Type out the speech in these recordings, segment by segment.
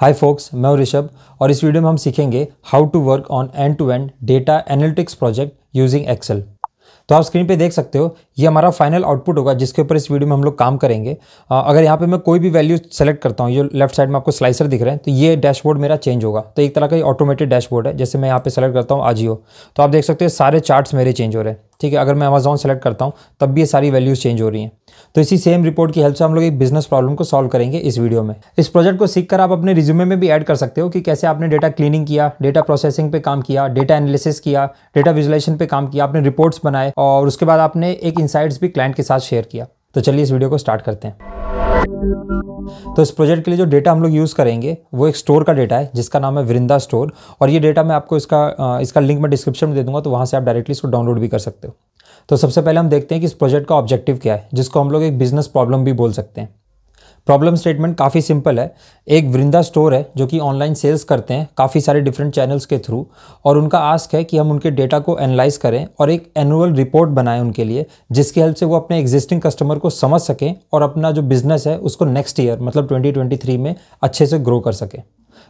हाय focus मैं ऋषभ और इस वीडियो में हम सीखेंगे how to work on end to end data analytics project using Excel तो आप स्क्रीन पे देख सकते हो ये हमारा फाइनल आउटपुट होगा जिसके ऊपर इस वीडियो में हम लोग काम करेंगे आ, अगर यहाँ पे मैं कोई भी वैल्यू सेलेक्ट करता हूँ जो लेफ्ट साइड में आपको स्लाइसर दिख रहे हैं तो ये डैशबोर्ड मेरा चेंज होगा तो एक तरह का ये ऑटोमेटेड डैशबोर्ड है जैसे मैं यहाँ पे सेलेक्ट करता हूँ आजियो तो आप देख सकते हो सारे चार्ट्स मेरे चेंज हो रहे हैं ठीक है अगर मैं अमेजोन सेलेक्ट करता हूँ तब भी ये सारी वैल्यूज़ चेंज हो रही हैं तो इसी सेम रिपोर्ट की हेल्प से हम लोग एक बिजनेस प्रॉब्लम को सॉल्व करेंगे इस वीडियो में इस प्रोजेक्ट को सीख आप अपने रिज्यूमे में भी ऐड कर सकते हो कि कैसे आपने डेटा क्लीनिंग किया डेटा प्रोसेसिंग पे काम किया डेटा एनालिसिस किया डेटा विजुलेशन पे काम किया आपने रिपोर्ट्स बनाए और उसके बाद आपने एक इंसाइट्स भी क्लाइंट के साथ शेयर किया तो चलिए इस वीडियो को स्टार्ट करते हैं तो इस प्रोजेक्ट के लिए जो डेटा हम लोग यूज़ करेंगे वो एक स्टोर का डेटा है जिसका नाम है वृंदा स्टोर और ये डेटा मैं आपको इसका इसका लिंक मैं डिस्क्रिप्शन में दे दूंगा तो वहाँ से आप डायरेक्टली इसको डाउनलोड भी कर सकते हो तो सबसे पहले हम देखते हैं कि इस प्रोजेक्ट का ऑब्जेक्टिव क्या है जिसको हम लोग एक बिजनेस प्रॉब्लम भी बोल सकते हैं प्रॉब्लम स्टेटमेंट काफ़ी सिंपल है एक वृंदा स्टोर है जो कि ऑनलाइन सेल्स करते हैं काफ़ी सारे डिफरेंट चैनल्स के थ्रू और उनका आस्क है कि हम उनके डेटा को एनालाइज करें और एक एनुअल रिपोर्ट बनाएं उनके लिए जिसके हेल्प से वो अपने एग्जिस्टिंग कस्टमर को समझ सकें और अपना जो बिजनेस है उसको नेक्स्ट ईयर मतलब 2023 में अच्छे से ग्रो कर सकें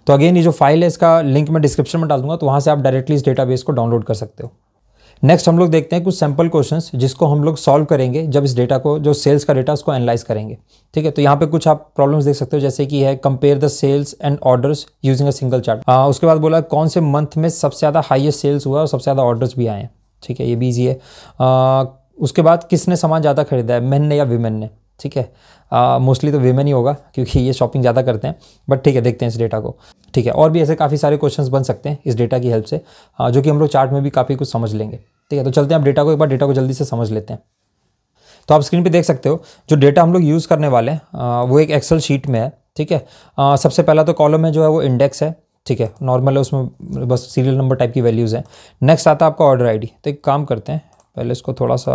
तो अगेन ये जो फाइल है इसका लिंक मैं डिस्क्रिप्शन में डाल दूंगा तो वहाँ से आप डायरेक्टली इस डेटाबेस को डाउनलोड कर सकते हो नेक्स्ट हम लोग देखते हैं कुछ सैम्पल क्वेश्चंस जिसको हम लोग सॉल्व करेंगे जब इस डेटा को जो सेल्स का डेटा उसको एनालाइज करेंगे ठीक है तो यहाँ पे कुछ आप प्रॉब्लम्स देख सकते हो जैसे कि है compare the sales and orders using a single chart उसके बाद बोला कौन से मंथ में सबसे ज़्यादा हाइएस्ट सेल्स हुआ और सबसे ज़्यादा ऑर्डर्स भी आए हैं ठीक है ये भी ईजी है आ, उसके बाद किसने सामान ज़्यादा खरीदा है मेन ने या वीमेन ने ठीक है मोस्टली तो वेमेन ही होगा क्योंकि ये शॉपिंग ज़्यादा करते हैं बट ठीक है देखते हैं इस डेटा को ठीक है और भी ऐसे काफ़ी सारे क्वेश्चंस बन सकते हैं इस डेटा की हेल्प से आ, जो कि हम लोग चार्ट में भी काफ़ी कुछ समझ लेंगे ठीक है तो चलते हैं आप डेटा को एक बार डेटा को जल्दी से समझ लेते हैं तो आप स्क्रीन पर देख सकते हो जो डेटा हम लोग यूज़ करने वाले हैं वो एक एक्सल शीट में है ठीक है सबसे पहला तो कॉलम में जो है वो इंडेक्स है ठीक है नॉर्मल है उसमें बस सीरियल नंबर टाइप की वैल्यूज़ हैं नेक्स्ट आता है आपका ऑर्डर आईडी तो एक काम करते हैं पहले इसको थोड़ा सा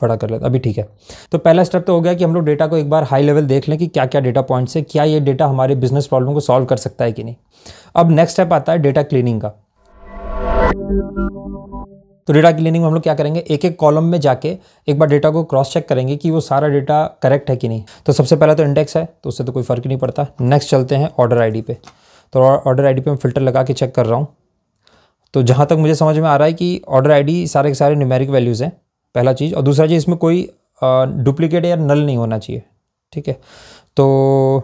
खड़ा कर लेते अभी ठीक है तो पहला स्टेप तो हो गया कि हम लोग डेटा को एक बार हाई लेवल देख लें कि क्या क्या डेटा पॉइंट्स है क्या ये डेटा हमारे बिजनेस प्रॉब्लम को सॉल्व कर सकता है कि नहीं अब नेक्स्ट स्टेप आता है डेटा क्लीनिंग का तो डेटा क्लीनिंग में हम लोग क्या करेंगे एक एक कॉलम में जाके एक बार डेटा को क्रॉस चेक करेंगे कि वो सारा डेटा करेक्ट है कि नहीं तो सबसे पहला तो इंडेक्स है तो उससे तो कोई फ़र्क नहीं पड़ता नेक्स्ट चलते हैं ऑर्डर आईडी पे तो ऑर्डर आईडी पे मैं फ़िल्टर लगा के चेक कर रहा हूँ तो जहाँ तक मुझे समझ में आ रहा है कि ऑर्डर आईडी सारे के सारे न्यूमेरिक वैल्यूज़ हैं पहला चीज़ और दूसरा चीज़ इसमें कोई डुप्लीकेट या नल नहीं होना चाहिए ठीक है तो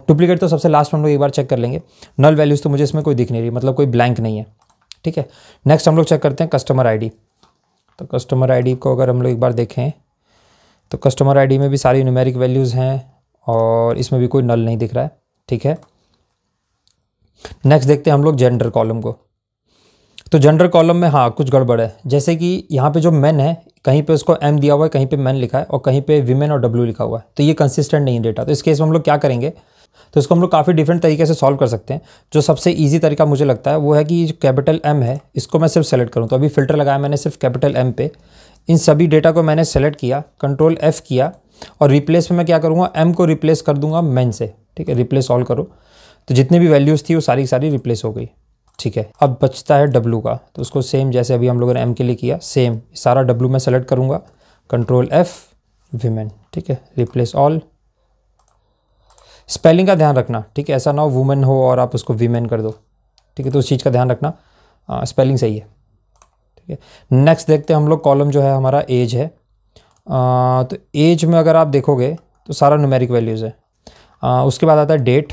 डुप्लीकेट तो सबसे लास्ट में हम लोग एक बार चेक कर लेंगे नल वैल्यूज़ तो मुझे इसमें कोई दिख नहीं रही मतलब कोई ब्लैंक नहीं है ठीक है नेक्स्ट हम लोग चेक करते हैं कस्टमर आईडी तो कस्टमर आईडी को अगर हम लोग एक बार देखें तो कस्टमर आईडी में भी सारी न्यूमेरिक वैल्यूज़ हैं और इसमें भी कोई नल नहीं दिख रहा है ठीक है नेक्स्ट देखते हैं हम लोग जेंडर कॉलम को तो जेंडर कॉलम में हाँ कुछ गड़बड़ है जैसे कि यहाँ पे जो मेन है कहीं पे उसको एम दिया हुआ है कहीं पे मैन लिखा है और कहीं पे वीमेन और डब्ल्यू लिखा हुआ है तो ये कंसिस्टेंट नहीं है डेटा तो इस केस में हम लोग क्या करेंगे तो इसको हम लोग काफ़ी डिफरेंट तरीके से सॉल्व कर सकते हैं जो सबसे ईजी तरीका मुझे लगता है वो है कि जो कैपिटल एम है इसको मैं सिर्फ सेलेक्ट करूँ तो अभी फिल्टर लगाया मैंने सिर्फ कैपिटल एम पे इन सभी डेटा को मैंने सेलेक्ट किया कंट्रोल एफ़ किया और रिप्लेस में मैं क्या करूँगा एम को रिप्लेस कर दूंगा मैन से ठीक है रिप्लेस ऑल करो तो जितनी भी वैल्यूज़ थी वो सारी सारी रिप्लेस हो गई ठीक है अब बचता है W का तो उसको सेम जैसे अभी हम लोगों ने एम के लिए किया सेम सारा डब्लू मैं सेलेक्ट करूंगा कंट्रोल एफ़ वीमेन ठीक है रिप्लेस ऑल स्पेलिंग का ध्यान रखना ठीक है ऐसा ना हो वुमेन हो और आप उसको वीमेन कर दो ठीक है तो उस चीज़ का ध्यान रखना स्पेलिंग हाँ, सही है ठीक है नेक्स्ट देखते हैं हम लोग कॉलम जो है हमारा एज है आ, तो एज में अगर आप देखोगे तो सारा न्यूमेरिक वैल्यूज़ है आ, उसके बाद आता है डेट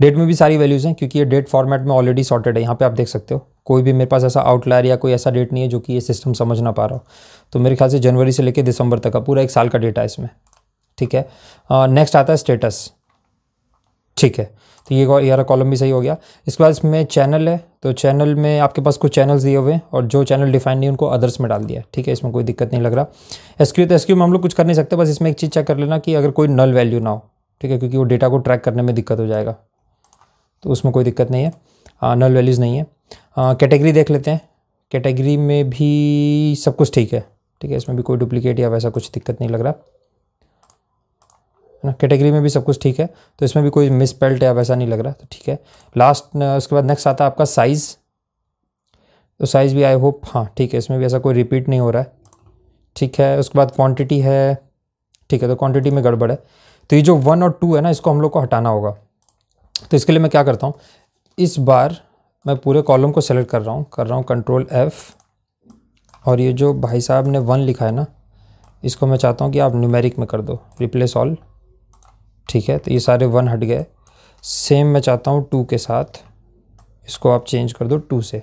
डेट में भी सारी वैल्यूज़ हैं क्योंकि ये डेट फॉर्मेट में ऑलरेडी सॉर्टेड है यहाँ पे आप देख सकते हो कोई भी मेरे पास ऐसा आउटलायर या कोई ऐसा डेट नहीं है जो कि ये सिस्टम समझ ना पा रहा हो तो मेरे ख्याल से जनवरी से लेकर दिसंबर तक का पूरा एक साल का डेटा है इसमें ठीक है नेक्स्ट आता है स्टेटस ठीक है तो ये यार कॉलम भी सही हो गया इसके बाद इसमें चैनल है तो चैनल में आपके पास कुछ चैनल्स दिए हुए हैं और जो चैनल डिफाइन नहीं उनको अदर्स में डाल दिया ठीक है इसमें कोई दिक्कत नहीं लग रहा एसक्यू तो एसक्यू में हम लोग कुछ कर नहीं सकते बस इसमें एक चीज़ चेक कर लेना कि अगर कोई नल वैल्यू ना हो ठीक है क्योंकि वो डेटा को ट्रैक करने में दिक्कत हो जाएगा तो उसमें कोई दिक्कत नहीं है नल हाँ, वैल्यूज़ नहीं है कैटेगरी हाँ, देख लेते हैं कैटेगरी में भी सब कुछ ठीक है ठीक है इसमें भी कोई डुप्लीकेट या वैसा कुछ दिक्कत नहीं लग रहा है ना कैटेगरी में भी सब कुछ ठीक है तो इसमें भी कोई मिसपेल्ट या वैसा नहीं लग रहा तो ठीक है लास्ट उसके बाद नेक्स्ट आता है आपका साइज़ तो साइज़ भी आई होप हाँ ठीक है इसमें भी ऐसा कोई रिपीट नहीं हो रहा है ठीक है उसके बाद क्वांटिटी है ठीक है तो क्वांटिटी में गड़बड़ है तो ये जो वन और टू है ना इसको हम लोग को हटाना होगा तो इसके लिए मैं क्या करता हूँ इस बार मैं पूरे कॉलम को सेलेक्ट कर रहा हूँ कर रहा हूँ कंट्रोल एफ़ और ये जो भाई साहब ने वन लिखा है ना इसको मैं चाहता हूँ कि आप न्यूमेरिक में कर दो रिप्लेस ऑल ठीक है तो ये सारे वन हट गए सेम मैं चाहता हूँ टू के साथ इसको आप चेंज कर दो टू से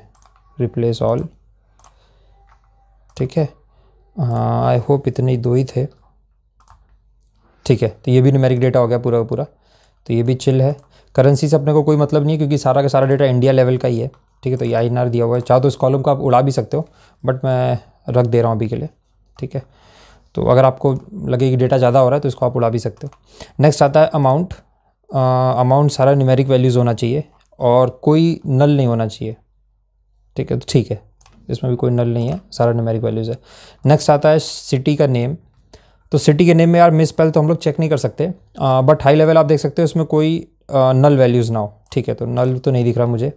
रिप्लेस ऑल ठीक है आई हाँ, होप इतने दो ही थे ठीक है तो ये भी न्यूमेरिक डेटा हो गया पूरा का पूरा तो ये भी चिल है करेंसी से अपने को कोई मतलब नहीं है क्योंकि सारा का सारा डेटा इंडिया लेवल का ही है ठीक है तो ये आई दिया हुआ है चाहे तो इस कॉलम को आप उड़ा भी सकते हो बट मैं रख दे रहा हूँ अभी के लिए ठीक है तो अगर आपको लगे कि डेटा ज़्यादा हो रहा है तो इसको आप उड़ा भी सकते हो नेक्स्ट आता है अमाउंट अमाउंट सारा न्यूमेरिक वैल्यूज़ होना चाहिए और कोई नल नहीं होना चाहिए ठीक है तो ठीक है इसमें भी कोई नल नहीं है सारा न्यूमेरिक वैल्यूज़ है नेक्स्ट आता है सिटी का नेम तो सिटी के नेम में यार मिस स्पेल तो हम लोग चेक नहीं कर सकते आ, बट हाई लेवल आप देख सकते हो इसमें कोई नल वैल्यूज़ नाउ ठीक है तो नल तो नहीं दिख रहा मुझे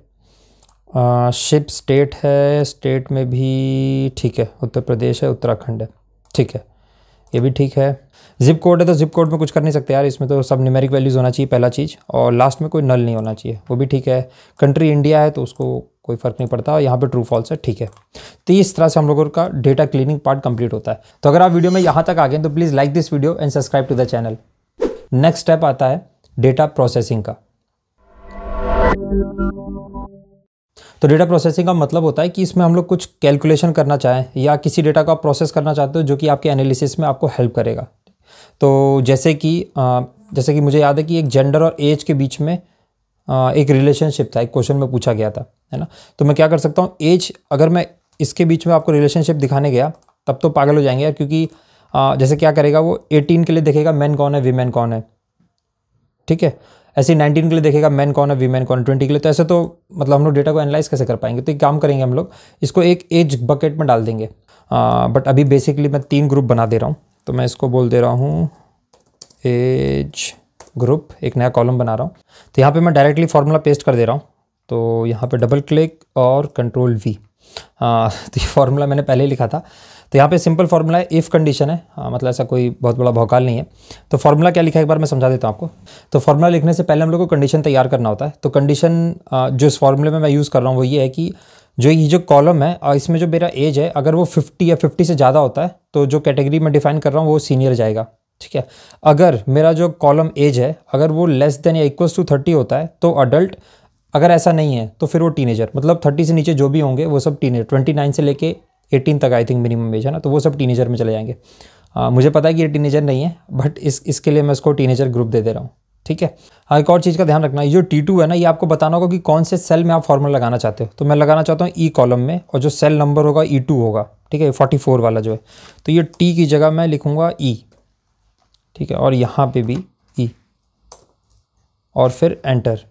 शिप uh, स्टेट है स्टेट में भी ठीक है उत्तर प्रदेश है उत्तराखंड है ठीक है ये भी ठीक है जिप कोड है तो जिप कोड में कुछ कर नहीं सकते यार इसमें तो सब न्यूमेरिक वैल्यूज़ होना चाहिए पहला चीज़ और लास्ट में कोई नल नहीं होना चाहिए वो भी ठीक है कंट्री इंडिया है तो उसको कोई फ़र्क नहीं पड़ता और यहाँ पे ट्रू फॉल्स है ठीक है तो इस तरह से हम लोगों का डेटा क्लीनिंग पार्ट कंप्लीट होता है तो अगर आप वीडियो में यहाँ तक आ गए तो please like this video and subscribe to the channel next step आता है डेटा प्रोसेसिंग का तो डेटा प्रोसेसिंग का मतलब होता है कि इसमें हम लोग कुछ कैलकुलेशन करना चाहें या किसी डेटा को आप प्रोसेस करना चाहते हो जो कि आपके एनालिसिस में आपको हेल्प करेगा तो जैसे कि जैसे कि मुझे याद है कि एक जेंडर और एज के बीच में एक रिलेशनशिप था एक क्वेश्चन में पूछा गया था है ना तो मैं क्या कर सकता हूँ एज अगर मैं इसके बीच में आपको रिलेशनशिप दिखाने गया तब तो पागल हो जाएंगे यार क्योंकि जैसे क्या करेगा वो एटीन के लिए देखेगा मैन कौन है वीमेन कौन है ठीक है ऐसे नाइनटीन के लिए देखेगा मैन कौन है वीमेन कौन है ट्वेंटी के लिए तो ऐसे तो मतलब हम लोग डेटा को एनालाइज कैसे कर पाएंगे तो एक काम करेंगे हम लोग इसको एक एज बकेट में डाल देंगे बट अभी बेसिकली मैं तीन ग्रुप बना दे रहा हूँ तो मैं इसको बोल दे रहा हूँ एज ग्रुप एक नया कॉलम बना रहा हूँ तो यहाँ पर मैं डायरेक्टली फार्मूला पेस्ट कर दे रहा हूँ तो यहाँ पर डबल क्लिक और कंट्रोल वी आ, तो ये फार्मूला मैंने पहले ही लिखा था तो यहाँ पे सिंपल फार्मूला है इफ़ कंडीशन है आ, हाँ, मतलब ऐसा कोई बहुत बड़ा भौकाल नहीं है तो फॉर्मूला क्या लिखा है एक बार मैं समझा देता हूँ आपको तो फॉर्मूला लिखने से पहले हम लोग को कंडीशन तैयार करना होता है तो कंडीशन जो इस फार्मूले में मैं यूज़ कर रहा हूँ वो ये है कि जो ये जो कॉलम है और इसमें जो मेरा एज है अगर वो फिफ्टी या फिफ्टी से ज़्यादा होता है तो जो कैटेगरी मैं डिफाइन कर रहा हूँ वो सीनियर जाएगा ठीक है अगर मेरा जो कॉलम एज है अगर वो लेस देन या इक्वल्स टू थर्टी होता है तो अडल्ट अगर ऐसा नहीं है तो फिर वो टीनेजर मतलब थर्टी से नीचे जो भी होंगे वो सब टीनेजर ट्वेंटी नाइन से लेके एटीन तक आई थिंक मिनिमम एज है ना तो वो सब टीनेजर में चले जाएंगे आ, मुझे पता है कि ये टीनेजर नहीं है बट इस इसके लिए मैं इसको टीनेजर ग्रुप दे दे रहा हूँ ठीक है हाँ एक और चीज़ का ध्यान रखना ये जो टी टू है ना ये आपको बताना होगा कि कौन से सेल में आप फॉर्मूला लगाना चाहते हो तो मैं लगाना चाहता हूँ ई e कॉलम में और जो सेल नंबर होगा ई e टू होगा ठीक है फोर्टी फोर वाला जो है तो ये टी की जगह मैं लिखूँगा ई e, ठीक है और यहाँ पे भी ई और फिर एंटर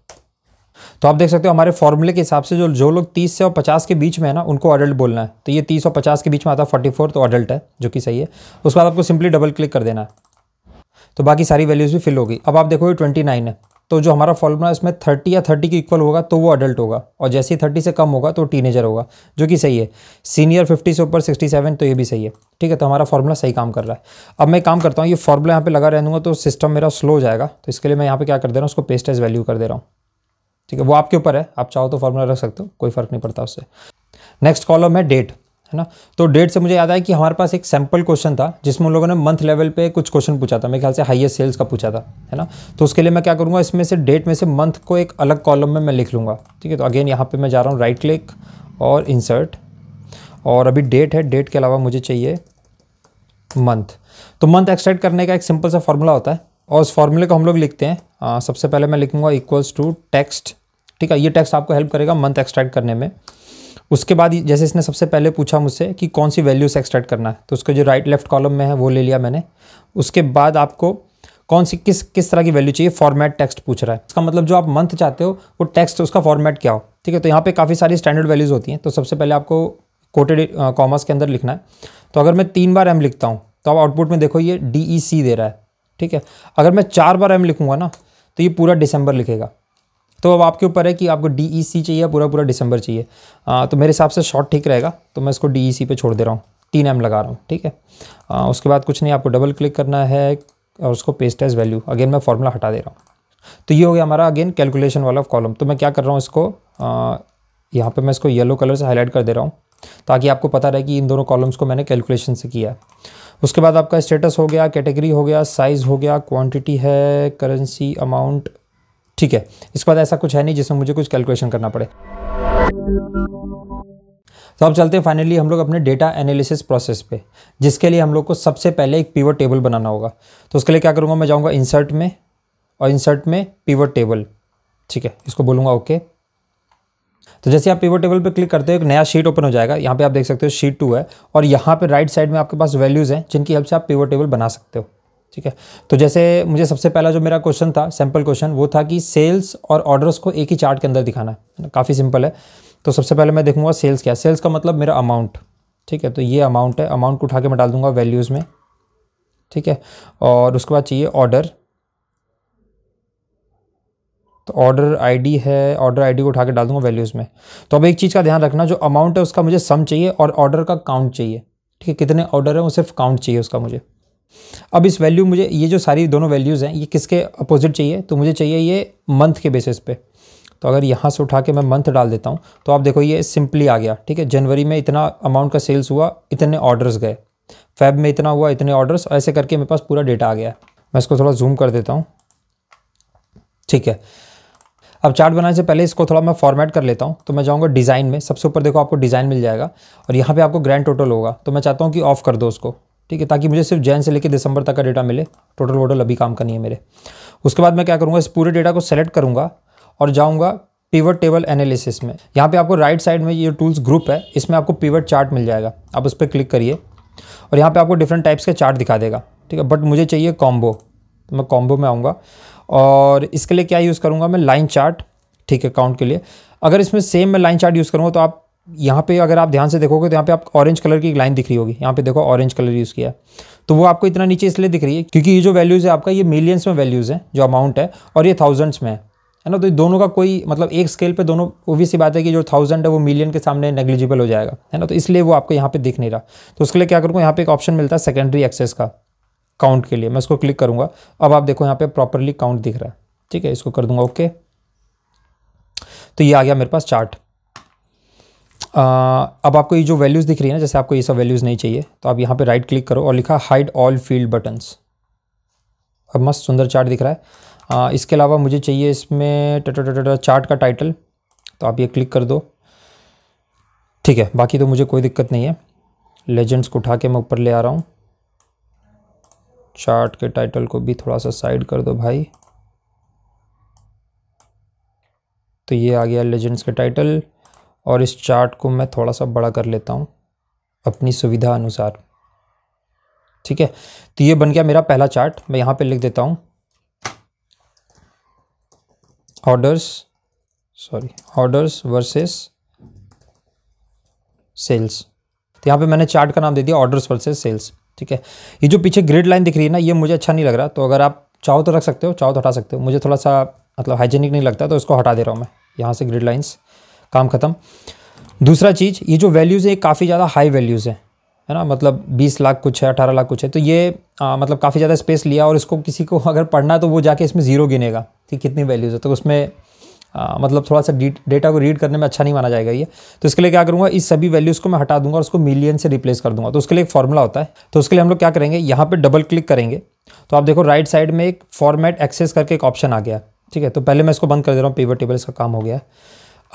तो आप देख सकते हो हमारे फॉर्मूले के हिसाब से जो जो लोग तीस से और पचास के बीच में है ना उनको अडल्ट बोलना है तो ये तीस और पचास के बीच में आता है फोर्टी फोर तो अडल्ट है जो कि सही है उसके बाद आपको सिंपली डबल क्लिक कर देना है तो बाकी सारी वैल्यूज़ भी फिल होगी अब आप देखो ये ट्वेंटी नाइन है तो जो हमारा फॉर्मूला इसमें थर्टी या थर्टी के इक्वल होगा तो वो अडल्ट होगा और जैसे ही थर्टी से कम होगा तो टीनेजर होगा जो कि सही है सीनियर फिफ्टी से ऊपर सिक्सटी सेवन तो ये भी सही है ठीक है तो हमारा फॉर्मूला सही काम कर रहा है अब मैं काम करता हूँ ये फॉर्मूला यहाँ पे लगा रहूँगा तो सिस्टम मेरा स्लो हो जाएगा तो इसके लिए मैं यहाँ पे क्या कर दे रहा हूँ उसको पेस्ट एज वैल्यू कर दे रहा हूँ ठीक है वो आपके ऊपर है आप चाहो तो फार्मूला रख सकते हो कोई फ़र्क नहीं पड़ता उससे नेक्स्ट कॉलम है डेट है ना तो डेट से मुझे याद आया कि हमारे पास एक सैम्पल क्वेश्चन था जिसमें उन लोगों ने मंथ लेवल पे कुछ क्वेश्चन पूछा था मेरे ख्याल से हाईएस्ट सेल्स का पूछा था है ना तो उसके लिए मैं क्या करूँगा इसमें से डेट में से मंथ को एक अलग कॉलम में मैं लिख लूँगा ठीक है तो अगेन यहाँ पर मैं जा रहा हूँ राइट क्लिक और इंसर्ट और अभी डेट है डेट के अलावा मुझे चाहिए मंथ तो मंथ एक्सट्रैक्ट करने का एक सिंपल सा फॉर्मूला होता है और उस फॉर्मूले को हम लोग लिखते हैं आ, सबसे पहले मैं लिखूंगा इक्वल्स टू टेक्स्ट ठीक है ये टेक्स्ट आपको हेल्प करेगा मंथ एक्सट्रैक्ट करने में उसके बाद जैसे इसने सबसे पहले पूछा मुझसे कि कौन सी वैल्यू से एक्सट्रैक्ट करना है तो उसको जो राइट लेफ्ट कॉलम में है वो ले लिया मैंने उसके बाद आपको कौन सी किस किस तरह की वैल्यू चाहिए फॉर्मेट टेक्स्ट पूछ रहा है इसका मतलब जो आप मंथ चाहते हो वो टेक्स्ट उसका फॉर्मेट क्या हो ठीक है तो यहाँ पे काफ़ी सारी स्टैंडर्ड वैल्यूज़ होती हैं तो सबसे पहले आपको कोटेड कॉमर्स के अंदर लिखना है तो अगर मैं तीन बार एम लिखता हूँ तो आप आउटपुट में देखो ये डी ई सी दे रहा है ठीक है अगर मैं चार बार एम लिखूंगा ना तो ये पूरा दिसंबर लिखेगा तो अब आपके ऊपर है कि आपको डी ई सी चाहिए पूरा पूरा दिसंबर चाहिए आ, तो मेरे हिसाब से शॉर्ट ठीक रहेगा तो मैं इसको डी ई सी पे छोड़ दे रहा हूँ तीन एम लगा रहा हूँ ठीक है आ, उसके बाद कुछ नहीं आपको डबल क्लिक करना है और उसको पेस्ट एज वैल्यू अगेन मैं फॉर्मूला हटा दे रहा हूँ तो ये हो गया हमारा अगेन कैलकुलेशन वाला कॉलम तो मैं क्या कर रहा हूँ इसको यहाँ पर मैं इसको येलो कलर से हाईलाइट कर दे रहा हूँ ताकि आपको पता रहे कि इन दोनों कॉलम्स को मैंने कैलकुलेशन से किया है उसके बाद आपका स्टेटस हो गया कैटेगरी हो गया साइज़ हो गया क्वांटिटी है करेंसी अमाउंट ठीक है इसके बाद ऐसा कुछ है नहीं जिसमें मुझे कुछ कैलकुलेशन करना पड़े तो अब चलते हैं फाइनली हम लोग अपने डेटा एनालिसिस प्रोसेस पे जिसके लिए हम लोग को सबसे पहले एक पीवर टेबल बनाना होगा तो उसके लिए क्या करूँगा मैं जाऊँगा इंसर्ट में और इंसर्ट में पीवर टेबल ठीक है इसको बोलूँगा ओके okay. तो जैसे आप पिवो टेबल पर क्लिक करते हो एक नया शीट ओपन हो जाएगा यहाँ पे आप देख सकते हो शीट टू है और यहाँ पे राइट साइड में आपके पास वैल्यूज़ हैं जिनकी हेल्प से आप पिवो टेबल बना सकते हो ठीक है तो जैसे मुझे सबसे पहला जो मेरा क्वेश्चन था सैम्पल क्वेश्चन वो था कि सेल्स और ऑर्डर्स को एक ही चार्ट के अंदर दिखाना है काफ़ी सिंपल है तो सबसे पहले मैं देखूँगा सेल्स क्या सेल्स का मतलब मेरा अमाउंट ठीक है तो ये अमाउंट है अमाउंट को उठा के मैं डाल दूंगा वैल्यूज़ में ठीक है और उसके बाद चाहिए ऑर्डर तो ऑर्डर आईडी है ऑर्डर आईडी को उठा के डाल दूंगा वैल्यूज़ में तो अब एक चीज़ का ध्यान रखना जो अमाउंट है उसका मुझे सम चाहिए और ऑर्डर का काउंट चाहिए ठीक है कितने ऑर्डर है वो सिर्फ काउंट चाहिए उसका मुझे अब इस वैल्यू मुझे ये जो सारी दोनों वैल्यूज़ हैं ये किसके अपोजिट चाहिए तो मुझे चाहिए ये मंथ के बेसिस पे तो अगर यहाँ से उठा के मैं मंथ डाल देता हूँ तो आप देखो ये सिंपली आ गया ठीक है जनवरी में इतना अमाउंट का सेल्स हुआ इतने ऑर्डर्स गए फैब में इतना हुआ इतने ऑर्डर्स ऐसे करके मेरे पास पूरा डेटा आ गया मैं इसको थोड़ा जूम कर देता हूँ ठीक है अब चार्ट बनाने से पहले इसको थोड़ा मैं फॉर्मेट कर लेता हूँ तो मैं जाऊँगा डिज़ाइन में सबसे ऊपर देखो आपको डिज़ाइन मिल जाएगा और यहाँ पे आपको ग्रैंड टोटल होगा तो मैं चाहता हूँ कि ऑफ कर दो उसको ठीक है ताकि मुझे सिर्फ जैन से लेकर दिसंबर तक का डेटा मिले टोटल वोटल अभी काम करनी है मेरे उसके बाद मैं क्या करूँगा इस पूरे डेटा को सेलेक्ट करूँगा और जाऊँगा पीवट टेबल एनालिसिस में यहाँ पे आपको राइट साइड में ये टूल्स ग्रुप है इसमें आपको पीवट चार्ट मिल जाएगा आप उस पर क्लिक करिए और यहाँ पे आपको डिफरेंट टाइप्स के चार्ट दिखा देगा ठीक है बट मुझे चाहिए कॉम्बो तो मैं कॉम्बो में आऊँगा और इसके लिए क्या यूज़ करूँगा मैं लाइन चार्ट ठीक है काउंट के लिए अगर इसमें सेम मैं लाइन चार्ट यूज़ करूँगा तो आप यहाँ पे अगर आप ध्यान से देखोगे तो यहाँ पे आप ऑरेंज कलर की एक लाइन दिख रही होगी यहाँ पे देखो ऑरेंज कलर यूज़ किया तो वो आपको इतना नीचे इसलिए दिख रही है क्योंकि ये जो वैल्यूज़ है आपका ये मिलियंस में वैल्यूज़ है जो अमाउंट है और ये थाउजेंड्स में है ना तो दोनों का कोई मतलब एक स्केल पे दोनों भी सी बात है कि जो थाउजेंड है वो मिलियन के सामने नेग्लिजिबल हो जाएगा है ना तो इसलिए वो आपको यहाँ पे दिख नहीं रहा तो उसके लिए क्या करूँगा यहाँ पे एक ऑप्शन मिलता है सेकेंडरी एक्सेस का काउंट के लिए मैं इसको क्लिक करूँगा अब आप देखो यहाँ पे प्रॉपरली काउंट दिख रहा है ठीक है इसको कर दूंगा ओके तो ये आ गया मेरे पास चार्ट आ, अब आपको ये जो वैल्यूज़ दिख रही है ना जैसे आपको ये सब वैल्यूज़ नहीं चाहिए तो आप यहाँ पे राइट क्लिक करो और लिखा हाइड ऑल फील्ड बटन्स अब मस्त सुंदर चार्ट दिख रहा है आ, इसके अलावा मुझे चाहिए इसमें चार्ट का टाइटल तो आप ये क्लिक कर दो ठीक है बाकी तो मुझे कोई दिक्कत नहीं है लेजेंड्स को उठा के मैं ऊपर ले आ रहा हूँ चार्ट के टाइटल को भी थोड़ा सा साइड कर दो भाई तो ये आ गया लेजेंड्स का टाइटल और इस चार्ट को मैं थोड़ा सा बड़ा कर लेता हूँ अपनी सुविधा अनुसार ठीक है तो ये बन गया मेरा पहला चार्ट मैं यहाँ पे लिख देता हूँ orders sorry orders versus sales तो यहाँ पे मैंने चार्ट का नाम दे दिया ऑर्डर्स वर्सेस सेल्स ठीक है ये जो पीछे ग्रिड लाइन दिख रही है ना ये मुझे अच्छा नहीं लग रहा तो अगर आप चाहो तो रख सकते हो चाहो तो हटा सकते हो मुझे थोड़ा सा मतलब हाइजेनिक नहीं लगता तो इसको हटा दे रहा हूँ मैं यहाँ से ग्रिड लाइन्स काम ख़त्म दूसरा चीज़ ये जो वैल्यूज़ है काफ़ी ज़्यादा हाई वैल्यूज़ है है ना मतलब 20 लाख कुछ है 18 लाख कुछ है तो ये आ, मतलब काफ़ी ज़्यादा स्पेस लिया और इसको किसी को अगर पढ़ना तो वो जाके इसमें ज़ीरो गिनेगा कि कितनी वैल्यूज़ है तो उसमें आ, मतलब थोड़ा सा डेटा को रीड करने में अच्छा नहीं माना जाएगा ये तो इसके लिए क्या करूँगा इस सभी वैल्यूज़ को मैं हटा दूंगा और उसको मिलियन से रिप्लेस कर दूंगा तो उसके लिए एक फॉर्मूला होता है तो उसके लिए हम लोग क्या करेंगे यहाँ पर डबल क्लिक करेंगे तो आप देखो राइट साइड में एक फॉर्मेट एक्सेस करके एक ऑप्शन आ गया ठीक है तो पहले मैं इसको बंद कर दे रहा हूँ पेवर टेबल्स का काम हो गया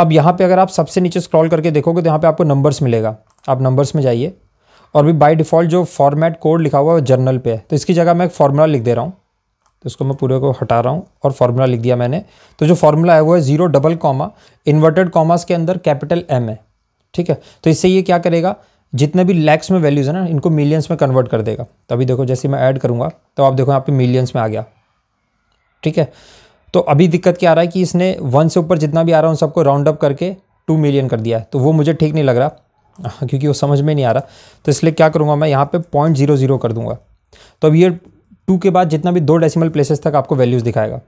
अब यहाँ पे अगर आप सबसे नीचे स्क्रॉल करके देखोगे तो यहाँ पे आपको नंबर्स मिलेगा आप नंबर्स में जाइए और भी बाय डिफ़ॉल्ट जो फॉर्मेट कोड लिखा हुआ है वो जर्नल पे है तो इसकी जगह मैं एक फॉर्मूला लिख दे रहा हूँ तो इसको मैं पूरे को हटा रहा हूँ और फार्मूला लिख दिया मैंने तो जो फार्मूला है वो है zero double comma inverted commas के अंदर कैपिटल एम है ठीक है तो इससे ये क्या करेगा जितने भी लैक्स में वैल्यूज़ है ना इनको मिलियंस में कन्वर्ट कर देगा तो अभी देखो जैसे मैं ऐड करूँगा तो आप देखो यहाँ पे मिलियंस में आ गया ठीक है तो अभी दिक्कत क्या आ रहा है कि इसने वन से ऊपर जितना भी आ रहा है उन सबको राउंड अप करके टू मिलियन कर दिया है तो वो मुझे ठीक नहीं लग रहा हाँ, क्योंकि वो समझ में नहीं आ रहा तो इसलिए क्या करूँगा मैं यहाँ पर पॉइंट जीरो जीरो कर दूँगा तो अब ये टू के बाद जितना भी दो डेसिमल प्लेसेस तक आपको वैल्यूज़ दिखाएगा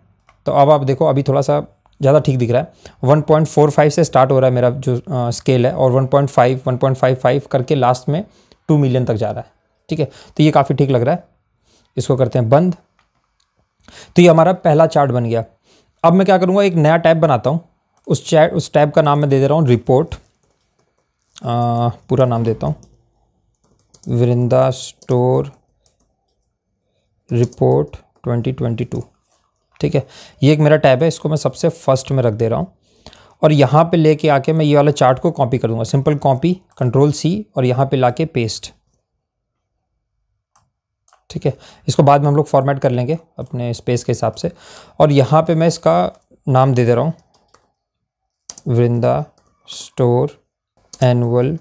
तो अब आप देखो अभी थोड़ा सा ज़्यादा ठीक दिख रहा है 1.45 से स्टार्ट हो रहा है मेरा जो स्केल है और 1.5 1.55 करके लास्ट में 2 मिलियन तक जा रहा है ठीक है तो ये काफ़ी ठीक लग रहा है इसको करते हैं बंद तो ये हमारा पहला चार्ट बन गया अब मैं क्या करूँगा एक नया टैब बनाता हूँ उस चैट उस टैब का नाम मैं दे दे रहा हूँ रिपोर्ट पूरा नाम देता हूँ वृंदा स्टोर रिपोर्ट 2022 ठीक है ये एक मेरा टैब है इसको मैं सबसे फर्स्ट में रख दे रहा हूँ और यहाँ पे लेके आके मैं ये वाला चार्ट को कॉपी कर दूंगा सिंपल कॉपी कंट्रोल सी और यहाँ पे लाके पेस्ट ठीक है इसको बाद में हम लोग फॉर्मेट कर लेंगे अपने स्पेस के हिसाब से और यहाँ पे मैं इसका नाम दे दे रहा हूँ वृंदा स्टोर एनुअल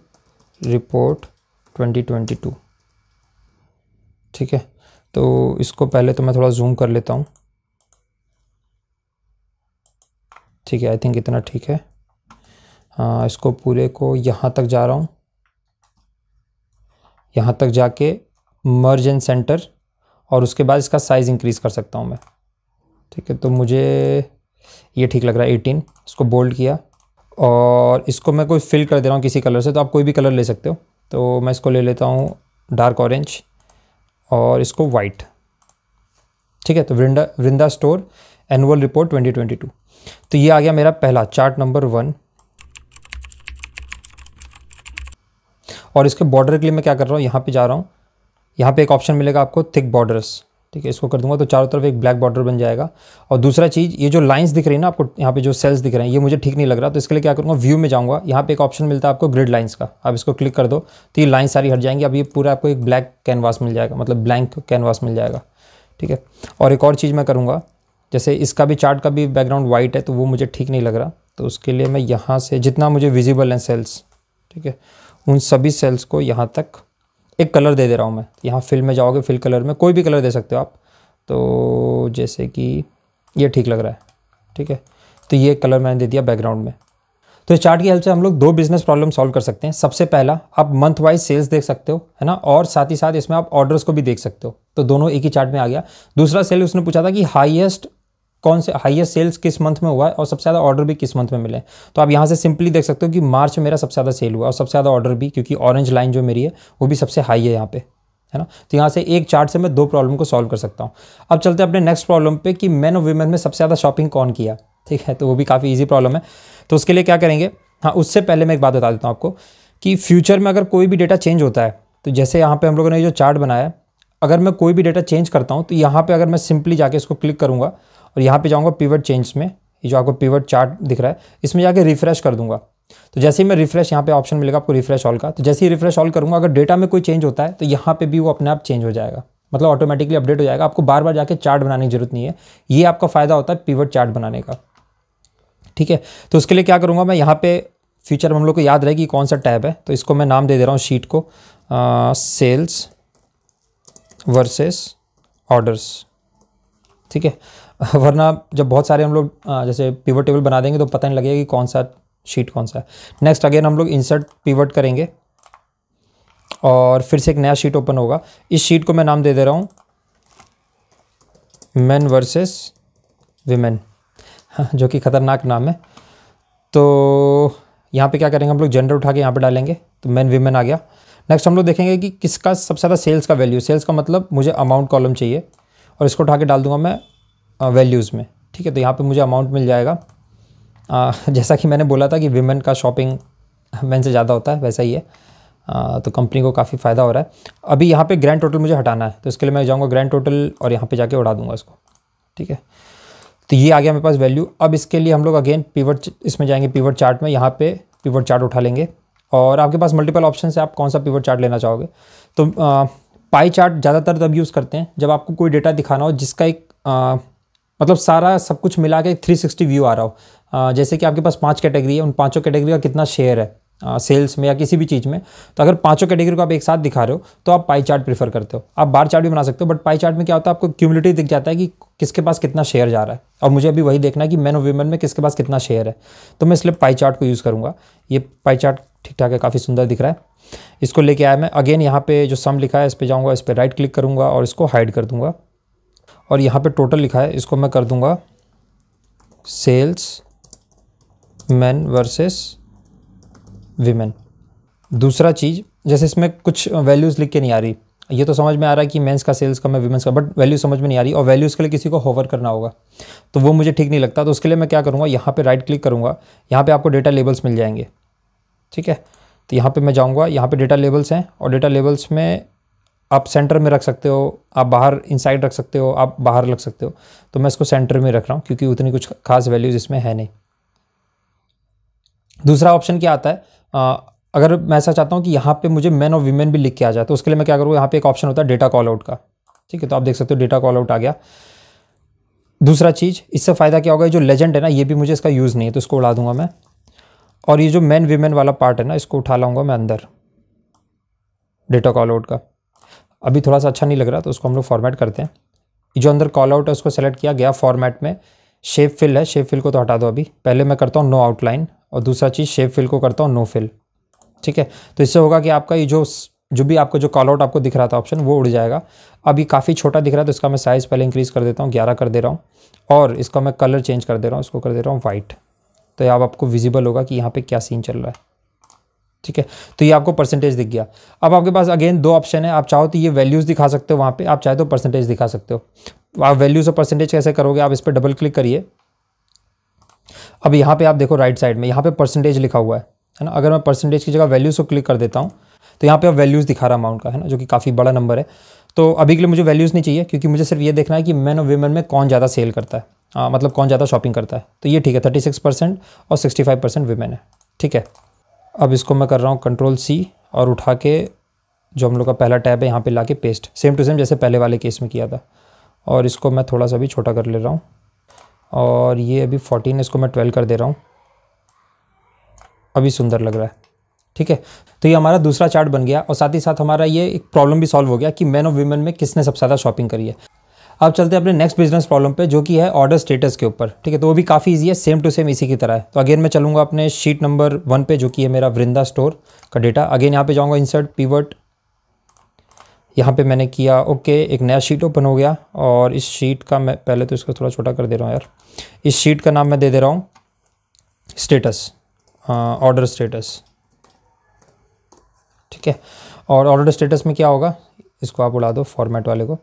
रिपोर्ट 2022 ठीक है तो इसको पहले तो मैं थोड़ा जूम कर लेता हूँ ठीक है आई थिंक इतना ठीक है हाँ इसको पूरे को यहाँ तक जा रहा हूँ यहाँ तक जाके मर्ज एंड सेंटर और उसके बाद इसका साइज़ इंक्रीज़ कर सकता हूँ मैं ठीक है तो मुझे ये ठीक लग रहा है एटीन इसको बोल्ड किया और इसको मैं कोई फिल कर दे रहा हूँ किसी कलर से तो आप कोई भी कलर ले सकते हो तो मैं इसको ले लेता हूँ डार्क ऑरेंज और इसको वाइट ठीक है तो Vrinda Vrinda store annual report 2022 तो ये आ गया मेरा पहला चार्ट नंबर वन और इसके बॉर्डर के लिए मैं क्या कर रहा हूँ यहाँ पे जा रहा हूँ यहाँ पे एक ऑप्शन मिलेगा आपको थिक बॉर्डर्स ठीक है इसको कर दूंगा तो चारों तरफ एक ब्लैक बॉर्डर बन जाएगा और दूसरा चीज़ ये जो लाइंस दिख रही है ना आपको यहाँ पे जो सेल्स दिख रहे हैं ये मुझे ठीक नहीं लग रहा तो इसके लिए क्या करूँगा व्यू में जाऊँगा यहाँ पे एक ऑप्शन मिलता है आपको ग्रिड लाइंस का आप इसको क्लिक कर दो तो ये लाइन सारी हट जाएंगी अब ये पूरा आपको एक ब्लैक कैनवास मिल जाएगा मतलब ब्लैंक कैनवास मिल जाएगा ठीक है और एक और चीज़ मैं करूँगा जैसे इसका भी चार्ट का भी बैकग्राउंड वाइट है तो वो मुझे ठीक नहीं लग रहा तो उसके लिए मैं यहाँ से जितना मुझे विजिबल हैं सेल्स ठीक है उन सभी सेल्स को यहाँ तक एक कलर दे दे रहा हूँ मैं यहाँ फिल में जाओगे फिल कलर में कोई भी कलर दे सकते हो आप तो जैसे कि ये ठीक लग रहा है ठीक है तो ये कलर मैंने दे दिया बैकग्राउंड में तो इस चार्ट की हेल्प से हम लोग दो बिजनेस प्रॉब्लम सॉल्व कर सकते हैं सबसे पहला आप मंथ वाइज सेल्स देख सकते हो है ना और साथ ही साथ इसमें आप ऑर्डर्स को भी देख सकते हो तो दोनों एक ही चार्ट में आ गया दूसरा सेल उसने पूछा था कि हाईएस्ट कौन से हाईएस्ट सेल्स किस मंथ में हुआ है और सबसे ज़्यादा ऑर्डर भी किस मंथ में मिले तो आप यहाँ से सिंपली देख सकते हो कि मार्च में मेरा सबसे ज़्यादा सेल हुआ और सबसे ज़्यादा ऑर्डर भी क्योंकि ऑरेंज लाइन जो मेरी है वो भी सबसे हाई है यहाँ पे है ना तो यहाँ से एक चार्ट से मैं दो प्रॉब्लम को सॉल्व कर सकता हूँ अब चलते हैं अपने नेक्स्ट प्रॉब्लम पे कि मैन और वुमेन में सबसे ज़्यादा शॉपिंग कौन किया ठीक है तो वो भी काफ़ी ईजी प्रॉब्लम है तो उसके लिए क्या करेंगे हाँ उससे पहले मैं एक बात बता देता हूँ आपको कि फ्यूचर में अगर कोई भी डेटा चेंज होता है तो जैसे यहाँ पर हम लोगों ने जो चार्ट बनाया अगर मैं कोई भी डेटा चेंज करता हूँ तो यहाँ पर अगर मैं सिंपली जाके इसको क्लिक करूँगा और यहाँ पे जाऊँगा पीवट चेंज में ये जो आपको पीवट चार्ट दिख रहा है इसमें जाके रिफ्रेश कर दूंगा तो जैसे ही मैं रिफ्रेश यहाँ पे ऑप्शन मिलेगा आपको रिफ्रेश ऑल का तो जैसे ही रिफ्रेश ऑल करूँगा अगर डेटा में कोई चेंज होता है तो यहाँ पर भी वो अपने आप चेंज हो जाएगा मतलब ऑटोमेटिकली अपडेट हो जाएगा आपको बार बार जाकर चार्ट बनाने की जरूरत नहीं है ये आपका फ़ायदा होता है पीवट चार्ट बनाने का ठीक है तो उसके लिए क्या करूँगा मैं यहाँ पे फ्यूचर में हम लोग को याद रहे कि कौन सा टैब है तो इसको मैं नाम दे दे रहा हूँ शीट को सेल्स वर्सेस ऑर्डर्स ठीक है वरना जब बहुत सारे हम लोग जैसे पिवट टेबल बना देंगे तो पता नहीं लगेगा कि कौन सा शीट कौन सा है नेक्स्ट अगेन हम लोग इंसर्ट पिवट करेंगे और फिर से एक नया शीट ओपन होगा इस शीट को मैं नाम दे दे रहा हूँ मैन वर्सेस विमेन जो कि ख़तरनाक नाम है तो यहाँ पे क्या करेंगे हम लोग जेंडर उठा के यहाँ पे डालेंगे तो मैन विमेन आ गया नेक्स्ट हम लोग देखेंगे कि किसका सबसे ज़्यादा सेल्स का वैल्यू सेल्स का मतलब मुझे अमाउंट कॉलम चाहिए और इसको उठा के डाल दूंगा मैं वैल्यूज़ में ठीक है तो यहाँ पे मुझे अमाउंट मिल जाएगा आ, जैसा कि मैंने बोला था कि विमेन का शॉपिंग मैन से ज़्यादा होता है वैसा ही है आ, तो कंपनी को काफ़ी फ़ायदा हो रहा है अभी यहाँ पे ग्रैंड टोटल मुझे हटाना है तो इसके लिए मैं जाऊँगा ग्रैंड टोटल और यहाँ पे जाके उड़ा दूंगा इसको ठीक है तो ये आ गया मेरे पास वैल्यू अब इसके लिए हम लोग अगेन पीवर इसमें जाएंगे पीवर चार्ट में यहाँ पे पीवर चार्ट उठा लेंगे और आपके पास मल्टीपल ऑप्शन है आप कौन सा पीवर चार्ट लेना चाहोगे तो आ, पाई चार्ट ज़्यादातर तब यूज़ करते हैं जब आपको कोई डेटा दिखाना हो जिसका एक मतलब सारा सब कुछ मिला के थ्री सिक्सटी व्यू आ रहा हो जैसे कि आपके पास पांच कैटेगरी है उन पांचों कैटेगरी का कितना शेयर है आ, सेल्स में या किसी भी चीज़ में तो अगर पांचों कैटेगरी को आप एक साथ दिखा रहे हो तो आप पाई चार्ट प्रीफर करते हो आप बार चार्ट भी बना सकते हो बट पाई चार्ट में क्या होता है आपको क्यूमिलिटी दिख जाता है कि किसके पास कितना शेयर जा रहा है और मुझे अभी वही देखना है कि मैन और वीमेन में किसके पास कितना शेयर है तो मैं इसलिए पाई चार्ट को यूज़ करूँगा ये पाई चार्ट ठीक ठाक है काफ़ी सुंदर दिख रहा है इसको लेके आया मैं अगेन यहाँ पे जो सम लिखा है इस पर जाऊँगा इस पर राइट क्लिक करूँगा और इसको हाइड कर दूँगा और यहाँ पे टोटल लिखा है इसको मैं कर दूँगा सेल्स मैन वर्सेस वीमेन दूसरा चीज़ जैसे इसमें कुछ वैल्यूज़ लिख के नहीं आ रही ये तो समझ में आ रहा है कि मेंस का सेल्स कम है वीमेंस का बट वैल्यू समझ में नहीं आ रही और वैल्यूज़ के लिए किसी को होवर करना होगा तो वो मुझे ठीक नहीं लगता तो उसके लिए मैं क्या करूँगा यहाँ पे राइट क्लिक करूँगा यहाँ पे आपको डेटा लेबल्स मिल जाएंगे ठीक है तो यहाँ पे मैं जाऊँगा यहाँ पे डेटा लेबल्स हैं और डेटा लेबल्स में आप सेंटर में रख सकते हो आप बाहर इनसाइड रख सकते हो आप बाहर रख सकते हो तो मैं इसको सेंटर में रख रहा हूँ क्योंकि उतनी कुछ खास वैल्यूज़ इसमें है नहीं दूसरा ऑप्शन क्या आता है आ, अगर मैं ऐसा चाहता हूँ कि यहाँ पे मुझे मैन और वीमेन भी लिख के आ जाए तो उसके लिए मैं क्या करूँगा यहाँ पे एक ऑप्शन होता है डेटा कॉल आउट का ठीक है तो आप देख सकते हो डेटा कॉल आउट आ गया दूसरा चीज़ इससे फ़ायदा क्या होगा जो लेजेंड है ना ये भी मुझे इसका यूज़ नहीं है तो इसको उड़ा दूंगा मैं और ये जो मैन वीमेन वाला पार्ट है ना इसको उठा लाऊंगा मैं अंदर डेटा कॉल आउट का अभी थोड़ा सा अच्छा नहीं लग रहा तो उसको हम लोग फॉर्मेट करते हैं जो अंदर कॉल आउट है उसको सेलेक्ट किया गया फॉर्मेट में शेप फिल है शेप फिल को तो हटा दो अभी पहले मैं करता हूँ नो आउटलाइन और दूसरा चीज़ शेप फिल को करता हूँ नो फिल ठीक है तो इससे होगा कि आपका ये जो जो भी आपको जो कॉल आउट आपको दिख रहा था ऑप्शन वो उड़ जाएगा अभी काफ़ी छोटा दिख रहा है तो इसका मैं साइज़ पहले इंक्रीज़ कर देता हूँ ग्यारह कर दे रहा हूँ और इसका मैं कलर चेंज कर दे रहा हूँ इसको कर दे रहा हूँ वाइट तो अब आपको विजिबल होगा कि यहाँ पर क्या सीन चल रहा है ठीक है तो ये आपको परसेंटेज दिख गया अब आपके पास अगेन दो ऑप्शन है आप चाहो तो ये वैल्यूज़ दिखा सकते हो वहाँ पे आप चाहे तो परसेंटेज दिखा सकते हो आप वैल्यूज़ और परसेंटेज कैसे करोगे आप इस पर डबल क्लिक करिए अब यहाँ पे आप देखो राइट साइड में यहाँ पे परसेंटेज लिखा हुआ है है ना अगर मैं परसेंटेज की जगह वैल्यूज़ को क्लिक कर देता हूँ तो यहाँ पे आप वैल्यूज़ दिखा रहा अमाउंट का है ना जो कि काफ़ी बड़ा नंबर है तो अभी के लिए मुझे वैल्यूज़ नहीं चाहिए क्योंकि मुझे सिर्फ ये देखना है कि मैन और वेमेन में कौन ज़्यादा सेल करता है हाँ, मतलब कौन ज़्यादा शॉपिंग करता है तो ये ठीक है थर्टी सिक्स परसेंट और सिक्सटी फाइव परसेंट है ठीक है अब इसको मैं कर रहा हूँ कंट्रोल सी और उठा के जो हम लोग का पहला टैब है यहाँ पे लाके पेस्ट सेम टू सेम जैसे पहले वाले केस में किया था और इसको मैं थोड़ा सा भी छोटा कर ले रहा हूँ और ये अभी फोर्टीन इसको मैं ट्वेल्व कर दे रहा हूँ अभी सुंदर लग रहा है ठीक है तो ये हमारा दूसरा चार्ट बन गया और साथ ही साथ हमारा ये एक प्रॉब्लम भी सॉल्व हो गया कि मैन और वीमेन में किसने सबसे ज़्यादा शॉपिंग करी है अब चलते हैं अपने नेक्स्ट बिजनेस प्रॉब्लम पे जो कि है ऑर्डर स्टेटस के ऊपर ठीक है तो वो भी काफ़ी इजी है सेम टू सेम इसी की तरह है तो अगेन मैं चलूँगा अपने शीट नंबर वन पे जो कि है मेरा वृंदा स्टोर का डेटा अगेन यहाँ पे जाऊँगा इंसर्ट पीवर्ट यहाँ पे मैंने किया ओके एक नया शीट ओपन हो गया और इस शीट का मैं पहले तो इसको थोड़ा छोटा कर दे रहा हूँ यार इस शीट का नाम मैं दे दे रहा हूँ स्टेटस ऑर्डर स्टेटस ठीक है और ऑर्डर स्टेटस में क्या होगा इसको आप उड़ा दो फॉर्मेट वाले को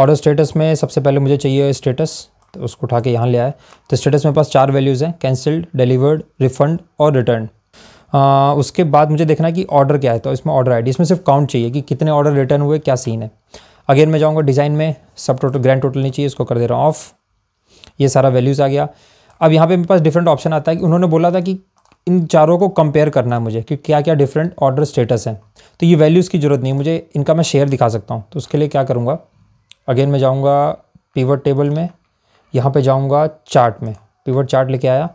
ऑर्डर स्टेटस में सबसे पहले मुझे चाहिए स्टेटस तो उसको उठा के यहाँ ले आए तो स्टेटस मेरे पास चार वैल्यूज़ हैं कैंसिल्ड डिलीवर्ड रिफंड और रिटर्न उसके बाद मुझे देखना है कि ऑर्डर क्या है तो इसमें ऑर्डर आई इसमें सिर्फ काउंट चाहिए कि कितने ऑर्डर रिटर्न हुए क्या सीन है अगेन मैं जाऊँगा डिज़ाइन में सब टोटल ग्रैंड टोटल नहीं चाहिए इसको कर दे रहा हूँ ऑफ ये सारा वैल्यूज़ आ गया अब यहाँ पे मेरे पास डिफरेंट ऑप्शन आता है कि उन्होंने बोला था कि इन चारों को कंपेयर करना है मुझे कि क्या क्या डिफरेंट ऑर्डर स्टेटस हैं तो ये वैल्यूज़ की ज़रूरत नहीं है मुझे इनका मैं शेयर दिखा सकता हूँ तो उसके लिए क्या करूँगा अगेन मैं जाऊँगा पीवर टेबल में यहाँ पे जाऊँगा चार्ट में पीवर चार्ट लेके आया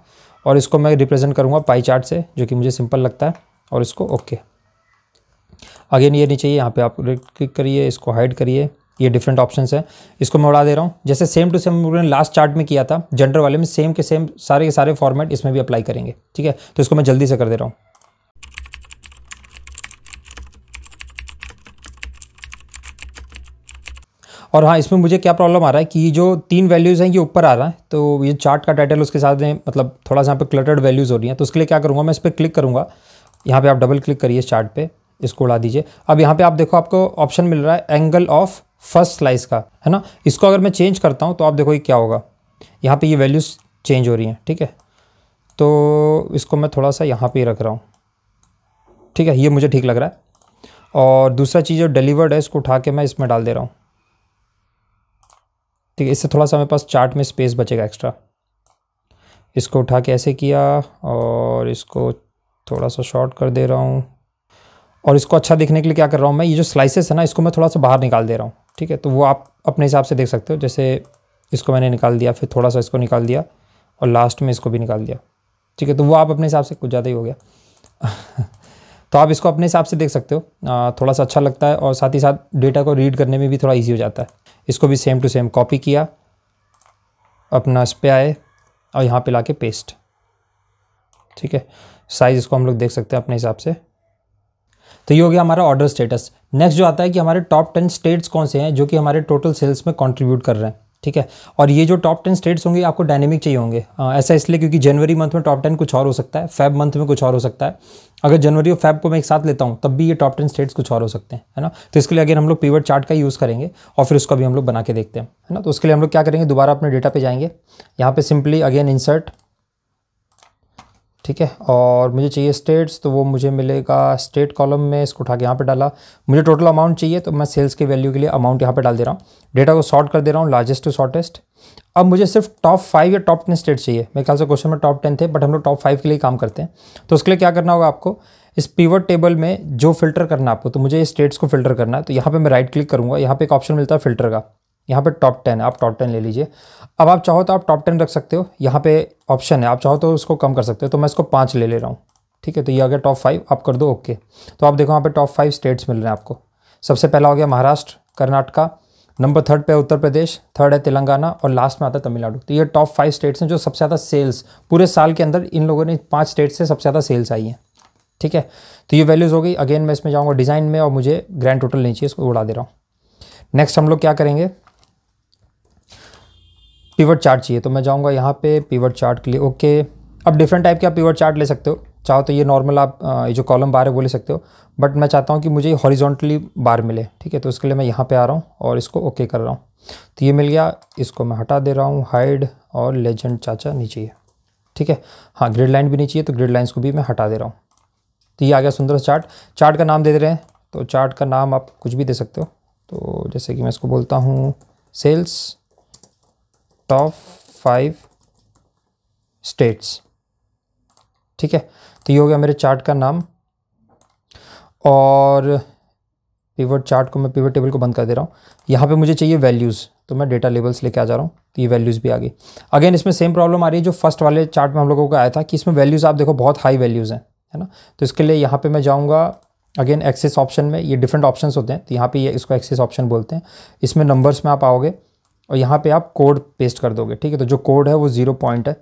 और इसको मैं रिप्रेजेंट करूँगा पाई चार्ट से जो कि मुझे सिंपल लगता है और इसको ओके अगेन ये नहीं चाहिए यहाँ पे आप क्लिक करिए इसको हाइड करिए ये डिफरेंट ऑप्शन है इसको मैं उड़ा दे रहा हूँ जैसे सेम टू सेम मैंने लास्ट चार्ट में किया था जनरल वाले में सेम के सेम सारे के सारे फॉर्मेट इसमें भी अप्लाई करेंगे ठीक है तो इसको मैं जल्दी से कर दे रहा हूँ और हाँ इसमें मुझे क्या प्रॉब्लम आ रहा है कि जो तीन वैल्यूज़ हैं ये ऊपर आ रहा है तो ये चार्ट का टाइटल उसके साथ में मतलब थोड़ा सा यहाँ पे क्लटर्ड वैल्यूज़ हो रही हैं तो उसके लिए क्या करूँगा मैं इस पर क्लिक करूँगा यहाँ पे आप डबल क्लिक करिए इस चार्ट पे इसको उड़ा दीजिए अब यहाँ पे आप देखो आपको ऑप्शन मिल रहा है एंगल ऑफ फर्स्ट स्लाइस का है ना इसको अगर मैं चेंज करता हूँ तो आप देखो ये क्या होगा यहाँ पे ये वैल्यूज़ चेंज हो रही हैं ठीक है तो इसको मैं थोड़ा सा यहाँ पे ही रख रहा हूँ ठीक है ये मुझे ठीक लग रहा है और दूसरा चीज़ जो डिलीवर्ड है इसको उठा के मैं इसमें डाल दे रहा हूँ ठीक है इससे थोड़ा सा मेरे पास चार्ट में स्पेस बचेगा एक्स्ट्रा इसको उठा के ऐसे किया और इसको थोड़ा सा शॉर्ट कर दे रहा हूँ और इसको अच्छा दिखने के लिए क्या कर रहा हूँ मैं ये जो स्लाइसेस है ना इसको मैं थोड़ा सा बाहर निकाल दे रहा हूँ ठीक है तो वो आप अपने हिसाब से देख सकते हो जैसे इसको मैंने निकाल दिया फिर थोड़ा सा इसको निकाल दिया और लास्ट में इसको भी निकाल दिया ठीक है तो वो आप अपने हिसाब से कुछ ज़्यादा ही हो गया तो आप इसको अपने हिसाब से देख सकते हो आ, थोड़ा सा अच्छा लगता है और साथ ही साथ डेटा को रीड करने में भी थोड़ा ईजी हो जाता है इसको भी सेम टू सेम कॉपी किया अपना इस पर आए और यहाँ पे ला के पेस्ट ठीक है साइज़ इसको हम लोग देख सकते हैं अपने हिसाब से तो ये हो गया हमारा ऑर्डर स्टेटस नेक्स्ट जो आता है कि हमारे टॉप टेन स्टेट्स कौन से हैं जो कि हमारे टोटल सेल्स में कंट्रीब्यूट कर रहे हैं ठीक है और ये जो टॉप टेन स्टेट्स होंगे आपको डायनेमिक चाहिए होंगे आ, ऐसा इसलिए क्योंकि जनवरी मंथ में टॉप टेन कुछ और हो सकता है फैब मंथ में कुछ और हो सकता है अगर जनवरी और फैब को मैं एक साथ लेता हूँ तब भी ये टॉप टेन स्टेट्स कुछ और हो सकते हैं है ना तो इसके लिए अगर हम लोग पीवर चार्ट का यूज़ करेंगे और फिर उसका भी हम लोग बना के देखते हैं है ना तो उसके लिए हम लोग क्या करेंगे दोबारा अपने डेटा पे जाएंगे यहाँ पे सिंपली अगेन इंसर्ट ठीक है और मुझे चाहिए स्टेट्स तो वो मुझे मिलेगा स्टेट कॉलम में इसको उठा के यहाँ पे डाला मुझे टोटल अमाउंट चाहिए तो मैं सेल्स के वैल्यू के लिए अमाउंट यहाँ पे डाल दे रहा हूँ डेटा को सॉर्ट कर दे रहा हूँ लार्जेस्ट टू शॉर्टेस्ट अब मुझे सिर्फ टॉप फाइव या टॉप टेन स्टेट चाहिए मेरे ख्याल से क्वेश्चन में टॉप टेन थे बट हम लोग टॉप फाइव के लिए काम करते हैं तो उसके लिए क्या करना होगा आपको इस पीवर टेबल में जो फिल्टर करना आपको तो मुझे स्टेट्स को फिल्टर करना है तो यहाँ पर मैं राइट क्लिक करूँगा यहाँ पर एक ऑप्शन मिलता है फिल्टर का यहाँ पे टॉप टेन आप टॉप टेन ले लीजिए अब आप चाहो तो आप टॉप टेन रख सकते हो यहाँ पे ऑप्शन है आप चाहो तो उसको कम कर सकते हो तो मैं इसको पाँच ले ले रहा हूँ ठीक है तो ये आ गया टॉप फाइव आप कर दो ओके तो आप देखो यहाँ पे टॉप फाइव स्टेट्स मिल रहे हैं आपको सबसे पहला हो गया महाराष्ट्र कर्नाटका नंबर थर्ड पे उत्तर प्रदेश थर्ड है तेलंगाना और लास्ट में आता है तमिलनाडु तो ये टॉप फाइव स्टेट्स हैं जो सबसे ज़्यादा सेल्स पूरे साल के अंदर इन लोगों ने पाँच स्टेट्स से सबसे ज़्यादा सेल्स आई हैं ठीक है तो ये वैल्यूज़ हो गई अगेन मैं इसमें जाऊँगा डिज़ाइन में और मुझे ग्रैंड टोटल नहीं चाहिए इसको उड़ा दे रहा हूँ नेक्स्ट हम लोग क्या करेंगे पीवर्ट चार्ट चाहिए तो मैं जाऊँगा यहाँ पे पीवर्ट चार्ट के लिए ओके अब डिफरेंट टाइप के आप पीवर्ट चार्ट ले सकते हो चाहो तो ये नॉर्मल आप ये जो कॉलम बार है वो ले सकते हो बट मैं चाहता हूँ कि मुझे हॉरिजॉन्टली बार मिले ठीक है तो उसके लिए मैं यहाँ पे आ रहा हूँ और इसको ओके कर रहा हूँ तो ये मिल गया इसको मैं हटा दे रहा हूँ हाइड और लेजेंड चाचा नीचे है ठीक है हाँ ग्रिड लाइन भी नहीं चाहिए तो ग्रिड लाइन्स को भी मैं हटा दे रहा हूँ तो ये आ गया सुंदर चार्ट चार्ट का नाम दे दे रहे हैं तो चार्ट का नाम आप कुछ भी दे सकते हो तो जैसे कि मैं इसको बोलता हूँ सेल्स टॉप फाइव स्टेट्स ठीक है तो ये हो गया मेरे चार्ट का नाम और पीवर चार्ट को मैं पीवर टेबल को बंद कर दे रहा हूँ यहाँ पे मुझे चाहिए वैल्यूज़ तो मैं डेटा लेबल्स लेके आ जा रहा हूँ तो ये वैल्यूज़ भी आ गई अगेन इसमें सेम प्रॉब्लम आ रही है जो फर्स्ट वाले चार्ट में हम लोगों को आया था कि इसमें वैल्यूज़ आप देखो बहुत हाई वैल्यूज़ हैं है ना तो इसके लिए यहाँ पर मैं जाऊँगा अगेन एक्सेस ऑप्शन में ये डिफरेंट ऑप्शन होते हैं तो यहाँ पर ये इसको एक्सेस ऑप्शन बोलते हैं इसमें नंबर्स में आप आओगे और यहाँ पे आप कोड पेस्ट कर दोगे ठीक है तो जो कोड है वो ज़ीरो पॉइंट है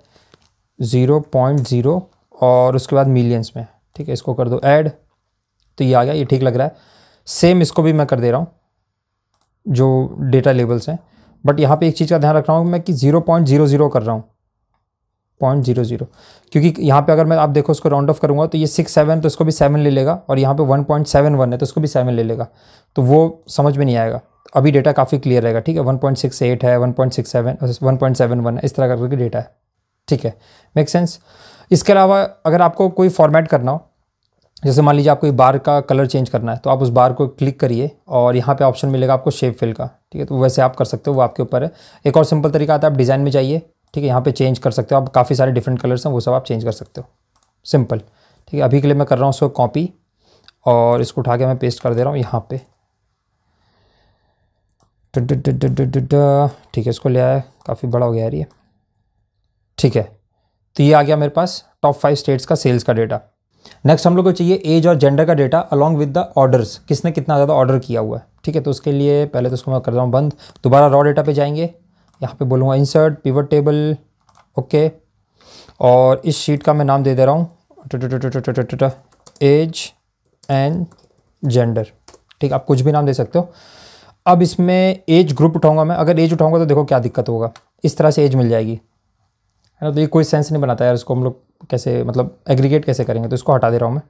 ज़ीरो पॉइंट ज़ीरो और उसके बाद मिलियंस में ठीक है इसको कर दो ऐड तो ये आ गया ये ठीक लग रहा है सेम इसको भी मैं कर दे रहा हूँ जो डेटा लेबल्स हैं बट यहाँ पे एक चीज़ का ध्यान रख रहा हूँ मैं कि ज़ीरो पॉइंट ज़ीरो ज़ीरो कर रहा हूँ पॉइंट जीरो जीरो क्योंकि यहाँ पे अगर मैं आप देखो उसको राउंड ऑफ करूँगा तो ये सिक्स सेवन तो इसको भी सेवन ले लेगा और यहाँ पे वन पॉइंट सेवन वन है तो उसको भी सेवन ले लेगा तो वो समझ में नहीं आएगा अभी डेटा काफ़ी क्लियर रहेगा ठीक है 1.68 है 1.67 1.71 है इस तरह करके डेटा है ठीक है मेक सेंस इसके अलावा अगर आपको कोई फॉर्मेट करना हो जैसे मान लीजिए आपको कोई बार का कलर चेंज करना है तो आप उस बार को क्लिक करिए और यहाँ पे ऑप्शन मिलेगा आपको शेप फिल का ठीक है तो वैसे आप कर सकते हो वो आपके ऊपर है एक और सिंपल तरीका आता है आप डिज़ाइन में जाइए ठीक है यहाँ पे चेंज कर सकते हो आप काफ़ी सारे डिफरेंट कलर्स हैं वो सब आप चेंज कर सकते हो सिंपल ठीक है अभी के लिए मैं कर रहा हूँ उसको कॉपी और इसको उठा के मैं पेस्ट कर दे रहा हूँ यहाँ पर ठीक है इसको ले आया काफ़ी बड़ा हो गया ये ठीक है तो ये आ गया मेरे पास टॉप फाइव स्टेट्स का सेल्स का डेटा नेक्स्ट हम लोग को चाहिए एज और जेंडर का data along with the orders किसने कितना ज़्यादा ऑर्डर किया हुआ है ठीक है तो उसके लिए पहले तो उसको मैं कर रहा हूँ बंद दोबारा रॉ डेटा पे जाएंगे यहाँ पे बोलूँगा इंसर्ट पिवट टेबल ओके और इस शीट का मैं नाम दे दे रहा हूँ एज एंड जेंडर ठीक आप कुछ भी नाम दे सकते हो अब इसमें एज ग्रुप उठाऊंगा मैं अगर एज उठाऊंगा तो देखो क्या दिक्कत होगा इस तरह से एज मिल जाएगी है ना तो ये कोई सेंस नहीं बनाता यार इसको हम लोग कैसे मतलब एग्रीगेट कैसे करेंगे तो इसको हटा दे रहा हूँ मैं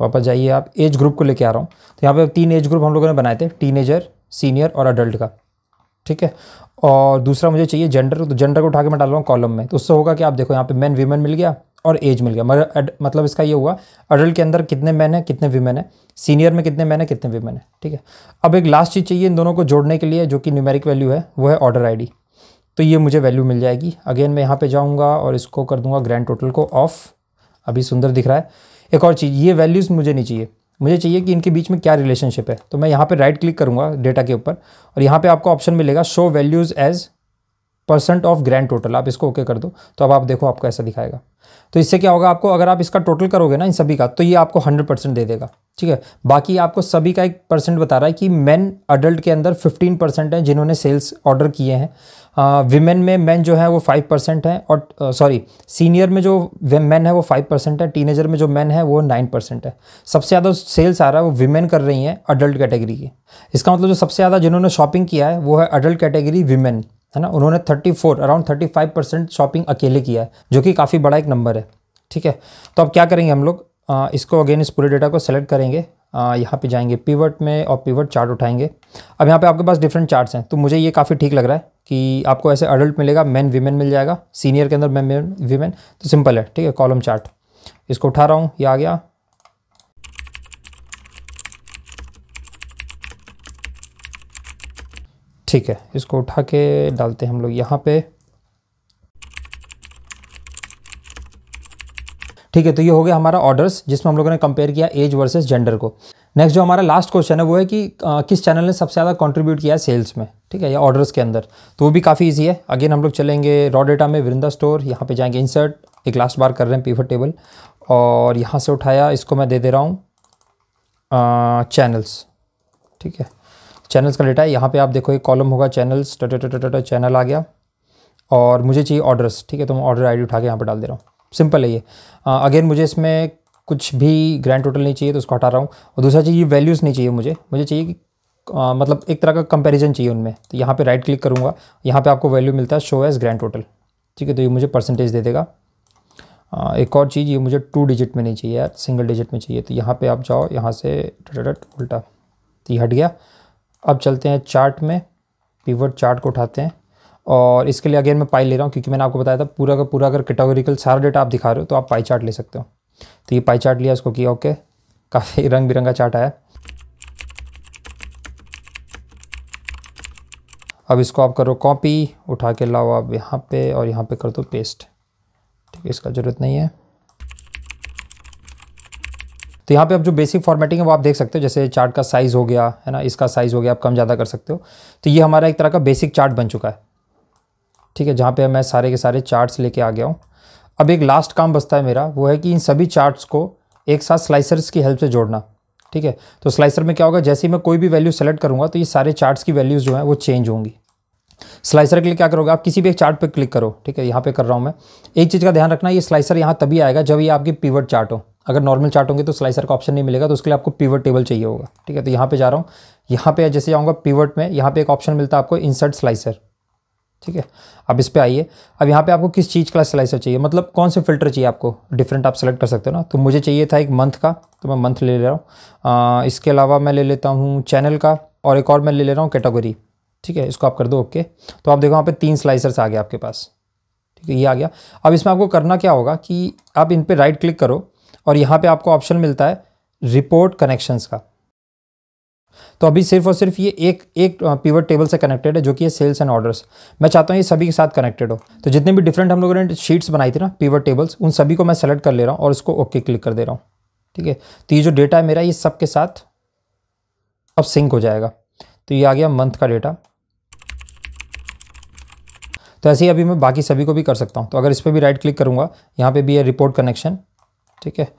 वापस जाइए आप एज ग्रुप को लेके आ रहा हूँ तो यहाँ पर तीन एज ग्रुप हम लोगों ने बनाए थे टीनेजर सीनियर और अडल्ट का ठीक है और दूसरा मुझे चाहिए जेंडर तो जेंडर को उठा के मैं डाल रहा हूँ कॉलम में तो उससे होगा कि आप देखो यहाँ पे मेन वीमेन मिल गया और एज मिल गया मगर मतलब इसका ये हुआ अडल्ट के अंदर कितने मैन है कितने वीमेन है सीनियर में कितने मैन है कितने वीमेन है ठीक है अब एक लास्ट चीज़ चाहिए इन दोनों को जोड़ने के लिए जो कि न्यूमेरिक वैल्यू है वो है ऑर्डर आई तो ये मुझे वैल्यू मिल जाएगी अगेन मैं यहाँ पर जाऊँगा और इसको कर दूंगा ग्रैंड टोटल को ऑफ अभी सुंदर दिख रहा है एक और चीज़ ये वैल्यूज़ मुझे नहीं चाहिए मुझे चाहिए कि इनके बीच में क्या रिलेशनशिप है तो मैं यहाँ पर राइट क्लिक करूँगा डेटा के ऊपर और यहाँ पर आपको ऑप्शन मिलेगा show values as percent of grand total आप इसको ओके कर दो तो अब आप देखो आपको ऐसा दिखाएगा तो इससे क्या होगा आपको अगर आप इसका टोटल करोगे ना इन सभी का तो ये आपको हंड्रेड परसेंट दे देगा ठीक है बाकी आपको सभी का एक परसेंट बता रहा है कि मेन अडल्ट के अंदर फिफ्टीन परसेंट है जिन्होंने सेल्स ऑर्डर किए हैं विमेन में मैन जो है वो फाइव परसेंट है और सॉरी सीनियर में जो मैन है वो फाइव परसेंट है टीनेजर में जो मैन है वो नाइन परसेंट है सबसे ज़्यादा सेल्स आ रहा है वो विमेन कर रही हैं अडल्ट कैटेगरी की इसका मतलब जो सबसे ज़्यादा जिन्होंने शॉपिंग किया है वो है अडल्ट कैटेगरी विमेन है ना उन्होंने 34 अराउंड 35 परसेंट शॉपिंग अकेले किया है जो कि काफ़ी बड़ा एक नंबर है ठीक है तो अब क्या करेंगे हम लोग इसको अगेन इस पूरे डेटा को सेलेक्ट करेंगे यहाँ पे जाएंगे पीवट में और पीवट चार्ट उठाएंगे अब यहाँ पे आपके पास डिफरेंट चार्ट्स हैं तो मुझे ये काफ़ी ठीक लग रहा है कि आपको ऐसे अडल्ट मिलेगा मैन वीमेन मिल जाएगा सीनियर के अंदर मैन वीमेन तो सिंपल है ठीक है कॉलम चार्ट इसको उठा रहा हूँ ये आ गया ठीक है इसको उठा के डालते हैं हम लोग यहाँ पे ठीक है तो ये हो गया हमारा ऑर्डर्स जिसमें हम लोगों ने कंपेयर किया एज वर्सेस जेंडर को नेक्स्ट जो हमारा लास्ट क्वेश्चन है वो है कि आ, किस चैनल ने सबसे ज़्यादा कंट्रीब्यूट किया है सेल्स में ठीक है या ऑर्डर्स के अंदर तो वो भी काफ़ी इजी है अगेन हम लोग चलेंगे रॉ डेटा में वृंदा स्टोर यहाँ पे जाएंगे इंसर्ट एक लास्ट बार कर रहे हैं पीफर टेबल और यहाँ से उठाया इसको मैं दे दे रहा हूँ चैनल्स ठीक है चैनल्स का डेटा है यहाँ पे आप देखो एक कॉलम होगा चैनल्स चैनल आ गया और मुझे चाहिए ऑर्डर्स ठीक है तो मैं ऑर्डर आईडी उठा के यहाँ पर डाल दे रहा हूँ सिंपल है ये अगेन मुझे इसमें कुछ भी ग्रैंड टोटल नहीं चाहिए तो उसको हटा रहा हूँ और दूसरा चीज़ ये वैल्यूज़ नहीं चाहिए मुझे मुझे चाहिए कि आ, मतलब एक तरह का कंपेरिजन चाहिए उनमें तो यहाँ पर राइट क्लिक करूँगा यहाँ पर आपको वैल्यू मिलता है शो एज ग्रैंड टोटल ठीक है तो ये मुझे परसेंटेज दे देगा एक और चीज़ ये मुझे टू डिजिट में नहीं चाहिए यार सिंगल डिजिट में चाहिए तो यहाँ पर आप जाओ यहाँ से उल्टा तो ये हट गया अब चलते हैं चार्ट में पीवर्ड चार्ट को उठाते हैं और इसके लिए अगेन मैं पाई ले रहा हूँ क्योंकि मैंने आपको बताया था पूरा का पूरा अगर कैटेगोरिकल सारा डेटा आप दिखा रहे हो तो आप पाई चार्ट ले सकते हो तो ये पाई चार्ट लिया उसको किया ओके काफ़ी रंग बिरंगा चार्ट आया अब इसको आप करो कॉपी उठा के लाओ आप यहाँ पे और यहाँ पे कर दो पेस्ट ठीक है इसका ज़रूरत नहीं है तो यहाँ पे आप जो बेसिक फॉर्मेटिंग है वो आप देख सकते हो जैसे चार्ट का साइज़ हो गया है ना इसका साइज़ हो गया आप कम ज़्यादा कर सकते हो तो ये हमारा एक तरह का बेसिक चार्ट बन चुका है ठीक है जहाँ पर मैं सारे के सारे चार्ट्स लेके आ गया हूँ अब एक लास्ट काम बचता है मेरा वो है कि इन सभी चार्ट्स को एक साथ स्लाइसर्स की हेल्प से जोड़ना ठीक है तो स्लाइसर में क्या होगा जैसे ही मैं कोई भी वैल्यू सेलेक्ट करूँगा तो ये सारे चार्ट्स की वैल्यूज़ जो हैं वो चेंज होंगी स्लाइसर के लिए क्या करोगे आप किसी भी एक चार्ट पे क्लिक करो ठीक है यहाँ पे कर रहा हूँ मैं एक चीज़ का ध्यान रखना ये स्लाइसर यहाँ तभी आएगा जब ये आपकी पीवट चार्ट हो अगर नॉर्मल चार्ट होंगे तो स्लाइसर का ऑप्शन नहीं मिलेगा तो उसके लिए आपको पीवट टेबल चाहिए होगा ठीक है तो यहाँ पे जा रहा हूँ यहाँ पे जैसे जाऊँगा पीवट में यहाँ पे एक ऑप्शन मिलता है आपको इंसर्ट स्लाइसर ठीक है अब इस पर आइए अब यहाँ पे आपको किस चीज़ का स्लाइसर चाहिए मतलब कौन से फिल्टर चाहिए आपको डिफरेंट आप सेलेक्ट कर सकते हो ना तो मुझे चाहिए था एक मंथ का तो मैं मंथ ले ले रहा हूँ इसके अलावा मैं ले लेता हूँ चैनल का और एक और मैं ले ले रहा हूँ कैटेगरी ठीक है इसको आप कर दो ओके तो आप देखो यहाँ पर तीन स्लाइसर्स आ गए आपके पास ठीक है ये आ गया अब इसमें आपको करना क्या होगा कि आप इन पर राइट क्लिक करो और यहाँ पे आपको ऑप्शन मिलता है रिपोर्ट कनेक्शंस का तो अभी सिर्फ और सिर्फ ये एक एक पीवर टेबल से कनेक्टेड है जो कि है सेल्स एंड ऑर्डर्स मैं चाहता हूँ ये सभी के साथ कनेक्टेड हो तो जितने भी डिफरेंट हम लोगों ने शीट्स बनाई थी ना पीवर टेबल्स उन सभी को मैं सेलेक्ट कर ले रहा हूँ और उसको ओके क्लिक कर दे रहा हूँ ठीक है तो ये जो डेटा है मेरा ये सब के साथ अब सिंक हो जाएगा तो ये आ गया मंथ का डेटा तो ऐसे ही अभी मैं बाकी सभी को भी कर सकता हूँ तो अगर इस पर भी राइट क्लिक करूँगा यहाँ पर भी है रिपोर्ट कनेक्शन ठीक है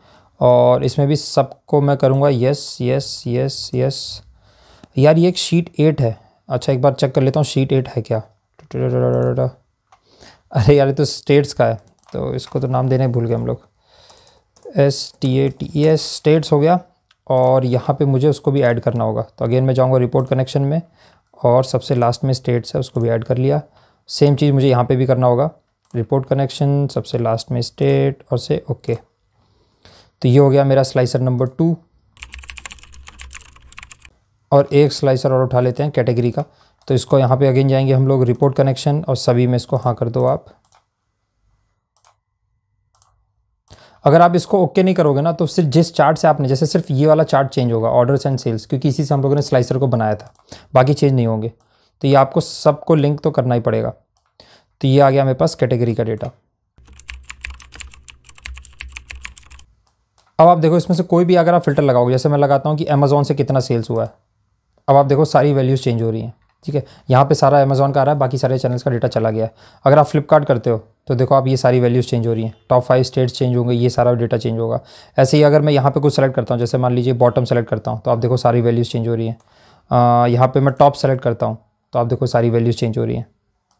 और इसमें भी सबको मैं करूँगा यस यस यस यस यार ये एक शीट एट है अच्छा एक बार चेक कर लेता हूँ शीट एट है क्या अरे यार ये तो स्टेट्स का है तो इसको तो नाम देने भूल गए हम लोग S T A T S states हो गया और यहाँ पे मुझे उसको भी ऐड करना होगा तो अगेन मैं जाऊँगा रिपोर्ट कनेक्शन में और सबसे लास्ट में स्टेट्स है उसको भी ऐड कर लिया सेम चीज़ मुझे यहाँ पे भी करना होगा रिपोर्ट कनेक्शन सबसे लास्ट में स्टेट और से ओके okay. तो ये हो गया मेरा स्लाइसर नंबर टू और एक स्लाइसर और उठा लेते हैं कैटेगरी का तो इसको यहाँ पे अगेन जाएंगे हम लोग रिपोर्ट कनेक्शन और सभी में इसको हाँ कर दो आप अगर आप इसको ओके नहीं करोगे ना तो सिर्फ जिस चार्ट से आपने जैसे सिर्फ ये वाला चार्ट चेंज होगा ऑर्डर्स एंड सेल्स क्योंकि इसी से हम लोगों ने स्लाइसर को बनाया था बाकी चेंज नहीं होंगे तो ये आपको सबको लिंक तो करना ही पड़ेगा तो ये आ गया मेरे पास कैटेगरी का डेटा अब आप देखो इसमें से कोई भी अगर आप फिल्टर लगाओगे जैसे मैं लगाता हूँ कि अमेज़ोन से कितना सेल्स हुआ है अब आप देखो सारी वैल्यूज़ चेंज हो रही हैं ठीक है यहाँ पे सारा अमेजोन का आ रहा है बाकी सारे चैनल्स का डेटा चला गया अगर आप फ्लिपकार्ट करते हो तो देखो आप ये सारी वैल्यूज़ चेंज हो रही हैं टॉप फाइव स्टेट्स चेंज होंगे ये सारा डेटा चेंज होगा ऐसे ही अगर मैं यहाँ पे कुछ सेलेक्ट करता हूँ जैसे मान लीजिए बॉटम सेलेक्ट करता हूँ तो आप देखो सारी वैल्यूज़ चेंज हो रही हैं यहाँ पर मैं टॉप सेलेक्ट करता हूँ तो आप देखो सारी वैल्यूज़ चेंज हो रही हैं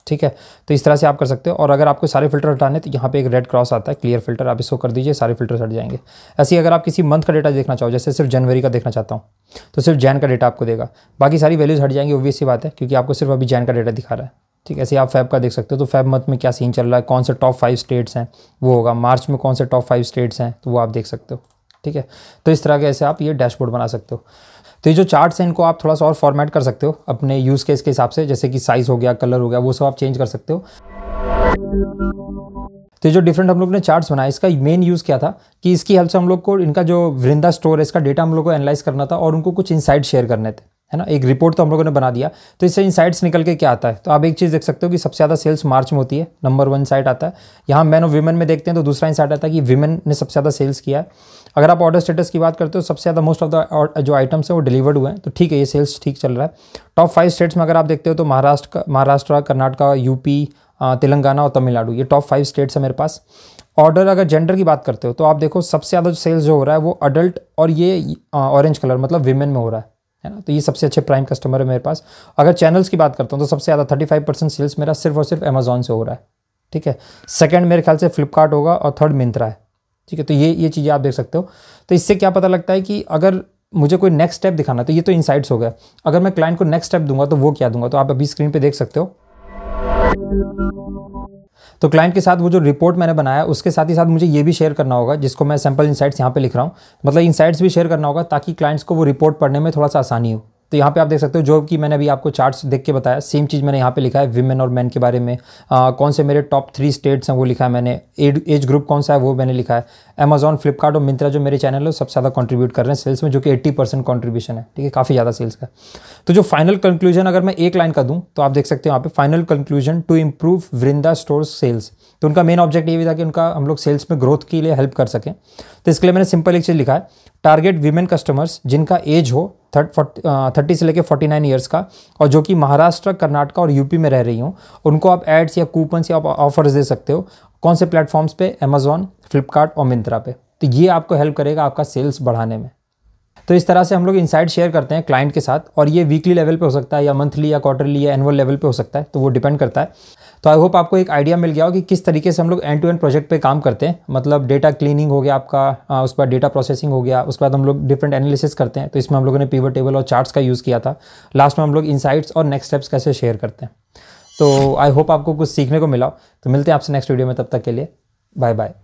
ठीक है तो इस तरह से आप कर सकते हो और अगर आपको सारे फिल्टर हटाने तो यहाँ पे एक रेड क्रॉस आता है क्लियर फिल्टर आप इसको कर दीजिए सारे फिल्टर हट जाएंगे ऐसे ही अगर आप किसी मंथ का डेटा देखना चाहो जैसे सिर्फ जनवरी का देखना चाहता हूँ तो सिर्फ जैन का डेटा आपको देगा बाकी सारी वैल्यूज़ हट जाएंगे ओबियस सी बात है क्योंकि आपको सिर्फ अभी जैन का डेटा दिखा रहा है ठीक है ऐसे आप फैब का देख सकते हो तो फैब मंथ में क्या सीन चल रहा है कौन से टॉप फाइव स्टेट्स हैं वो होगा मार्च में कौन से टॉप फाइव स्टेट्स हैं तो वो आप देख सकते हो ठीक है तो इस तरह के ऐसे आप ये डैशबोर्ड बना सकते हो तो ये जो चार्ट्स हैं इनको आप थोड़ा सा और फॉर्मेट कर सकते हो अपने यूज़ केस के हिसाब से जैसे कि साइज़ हो गया कलर हो गया वो सब आप चेंज कर सकते हो तो जो डिफरेंट हम लोग ने चार्ट्स बनाए इसका मेन यूज़ क्या था कि इसकी हेल्प से हम लोग को इनका जो वृंदा स्टोर है इसका डेटा हम लोग को एनालाइज करना था और उनको कुछ इनसाइट शेयर करने थे है ना एक रिपोर्ट तो हम लोगों ने बना दिया तो इससे इनसाइट्स निकल के क्या आता है तो आप एक चीज़ देख सकते हो कि सबसे ज़्यादा सेल्स मार्च में होती है नंबर वन साइट आता है यहाँ मैन और वुमेन में देखते हैं तो दूसरा साइट आता है कि वीमेन ने सबसे ज़्यादा सेल्स किया है अगर आप ऑर्डर स्टेटस की बात करते हो सबसे ज़्यादा मोस्ट ऑफ द जो आइटम्स हैं वो डिलीवर्ड हुए हैं तो ठीक है ये सेल्स ठीक चल रहा है टॉप फाइव स्टेट्स में अगर आप देखते हो तो महाराष्ट्र महाराष्ट्र कर्नाटका यूपी तेलंगाना और तमिलनाडु ये टॉप फाइव स्टेट्स हैं मेरे पास ऑर्डर अगर जेंडर की बात करते हो तो आप देखो सबसे ज़्यादा जो सेल्स जो हो रहा है वो अडल्ट और ये ऑरेंज कलर मतलब वीमेन में हो रहा है है ना तो ये सबसे अच्छे प्राइम कस्टमर है मेरे पास अगर चैनल्स की बात करता हूँ तो सबसे ज़्यादा थर्टी फाइव परसेंट सेल्स मेरा सिर्फ और सिर्फ अमेजोन से हो रहा है ठीक है सेकेंड मेरे ख्याल से फ्लिपकार्ट होगा और थर्ड मिंत्रा है ठीक है तो ये ये चीज़ें आप देख सकते हो तो इससे क्या पता लगता है कि अगर मुझे कोई नेक्स्ट स्टेप दिखाना तो ये तो इनसाइट्स हो गया अगर मैं क्लाइंट को नेक्स्ट स्टेप दूंगा तो वो क्या दूंगा तो आप अभी स्क्रीन पर देख सकते हो तो क्लाइंट के साथ वो जो रिपोर्ट मैंने बनाया उसके साथ ही साथ मुझे ये भी शेयर करना होगा जिसको मैं सैम्पल इनसाइट्स यहाँ पे लिख रहा हूँ मतलब इनसाइट्स भी शेयर करना होगा ताकि क्लाइंट्स को वो रिपोर्ट पढ़ने में थोड़ा सा आसानी हो तो यहाँ पे आप देख सकते हो जो कि मैंने अभी आपको चार्ट्स देख के बताया सेम चीज़ मैंने यहाँ पे लिखा है विमेन और मैन के बारे में आ, कौन से मेरे टॉप थ्री स्टेट्स हैं वो लिखा है मैंने एड एज ग्रुप कौन सा है वो मैंने लिखा है अमेजॉन फ्लिपकार्ट और मिंत्रा जो मेरे चैनल है सबसे ज़्यादा कॉन्ट्रीब्यूट कर रहे हैं सेल्स में जो कि एट्टी परसेंट कॉन्ट्रीब्यूशन है ठीक है काफ़ी ज़्यादा सेल्स का तो जो फाइनल कंक्लूजन अगर मैं एक लाइन का दूँ तो आप देख सकते हो यहाँ पे final conclusion to improve Vrinda store sales तो उनका मेन ऑब्जेक्ट ये भी था कि उनका हम लोग सेल्स में ग्रोथ के लिए हेल्प कर सकें तो इसके लिए मैंने सिंपल एक चीज़ लिखा है टारगेट वीमेन कस्टमर्स जिनका एज हो थर्ट थर्टी uh, से लेकर फोर्टी नाइन ईयर्स का और जो कि महाराष्ट्र कर्नाटका और यूपी में रह रही हूँ उनको आप एड्स या कूपन्स या ऑफर्स दे सकते हो कौन से प्लेटफॉर्म्स पे अमेजोन फ्लिपकार्ट और मिंत्रा पे तो ये आपको हेल्प करेगा आपका सेल्स बढ़ाने में तो इस तरह से हम लोग इनसाइड शेयर करते हैं क्लाइंट के साथ और ये वीकली लेवल पे हो सकता है या मंथली या क्वार्टरली या एनुअल लेवल पे हो सकता है तो वो डिपेंड करता है तो आई होप आपको एक आइडिया मिल गया हो कि किस तरीके से हम लोग एंड टू एंड प्रोजेक्ट पे काम करते हैं मतलब डेटा क्लीनिंग हो गया आपका उस पर डेटा प्रोसेसिंग हो गया उसके बाद हम लोग डिफरेंट एनालिसिस करते हैं तो इसमें हम लोगों ने पीवर टेबल और चार्ट्स का यूज़ किया था लास्ट में हम लोग इनसाइट्स और नेक्स्ट स्टेप्स कैसे शेयर करते हैं तो आई होप आपको कुछ सीखने को मिला तो मिलते हैं आपसे नेक्स्ट वीडियो में तब तक के लिए बाय बाय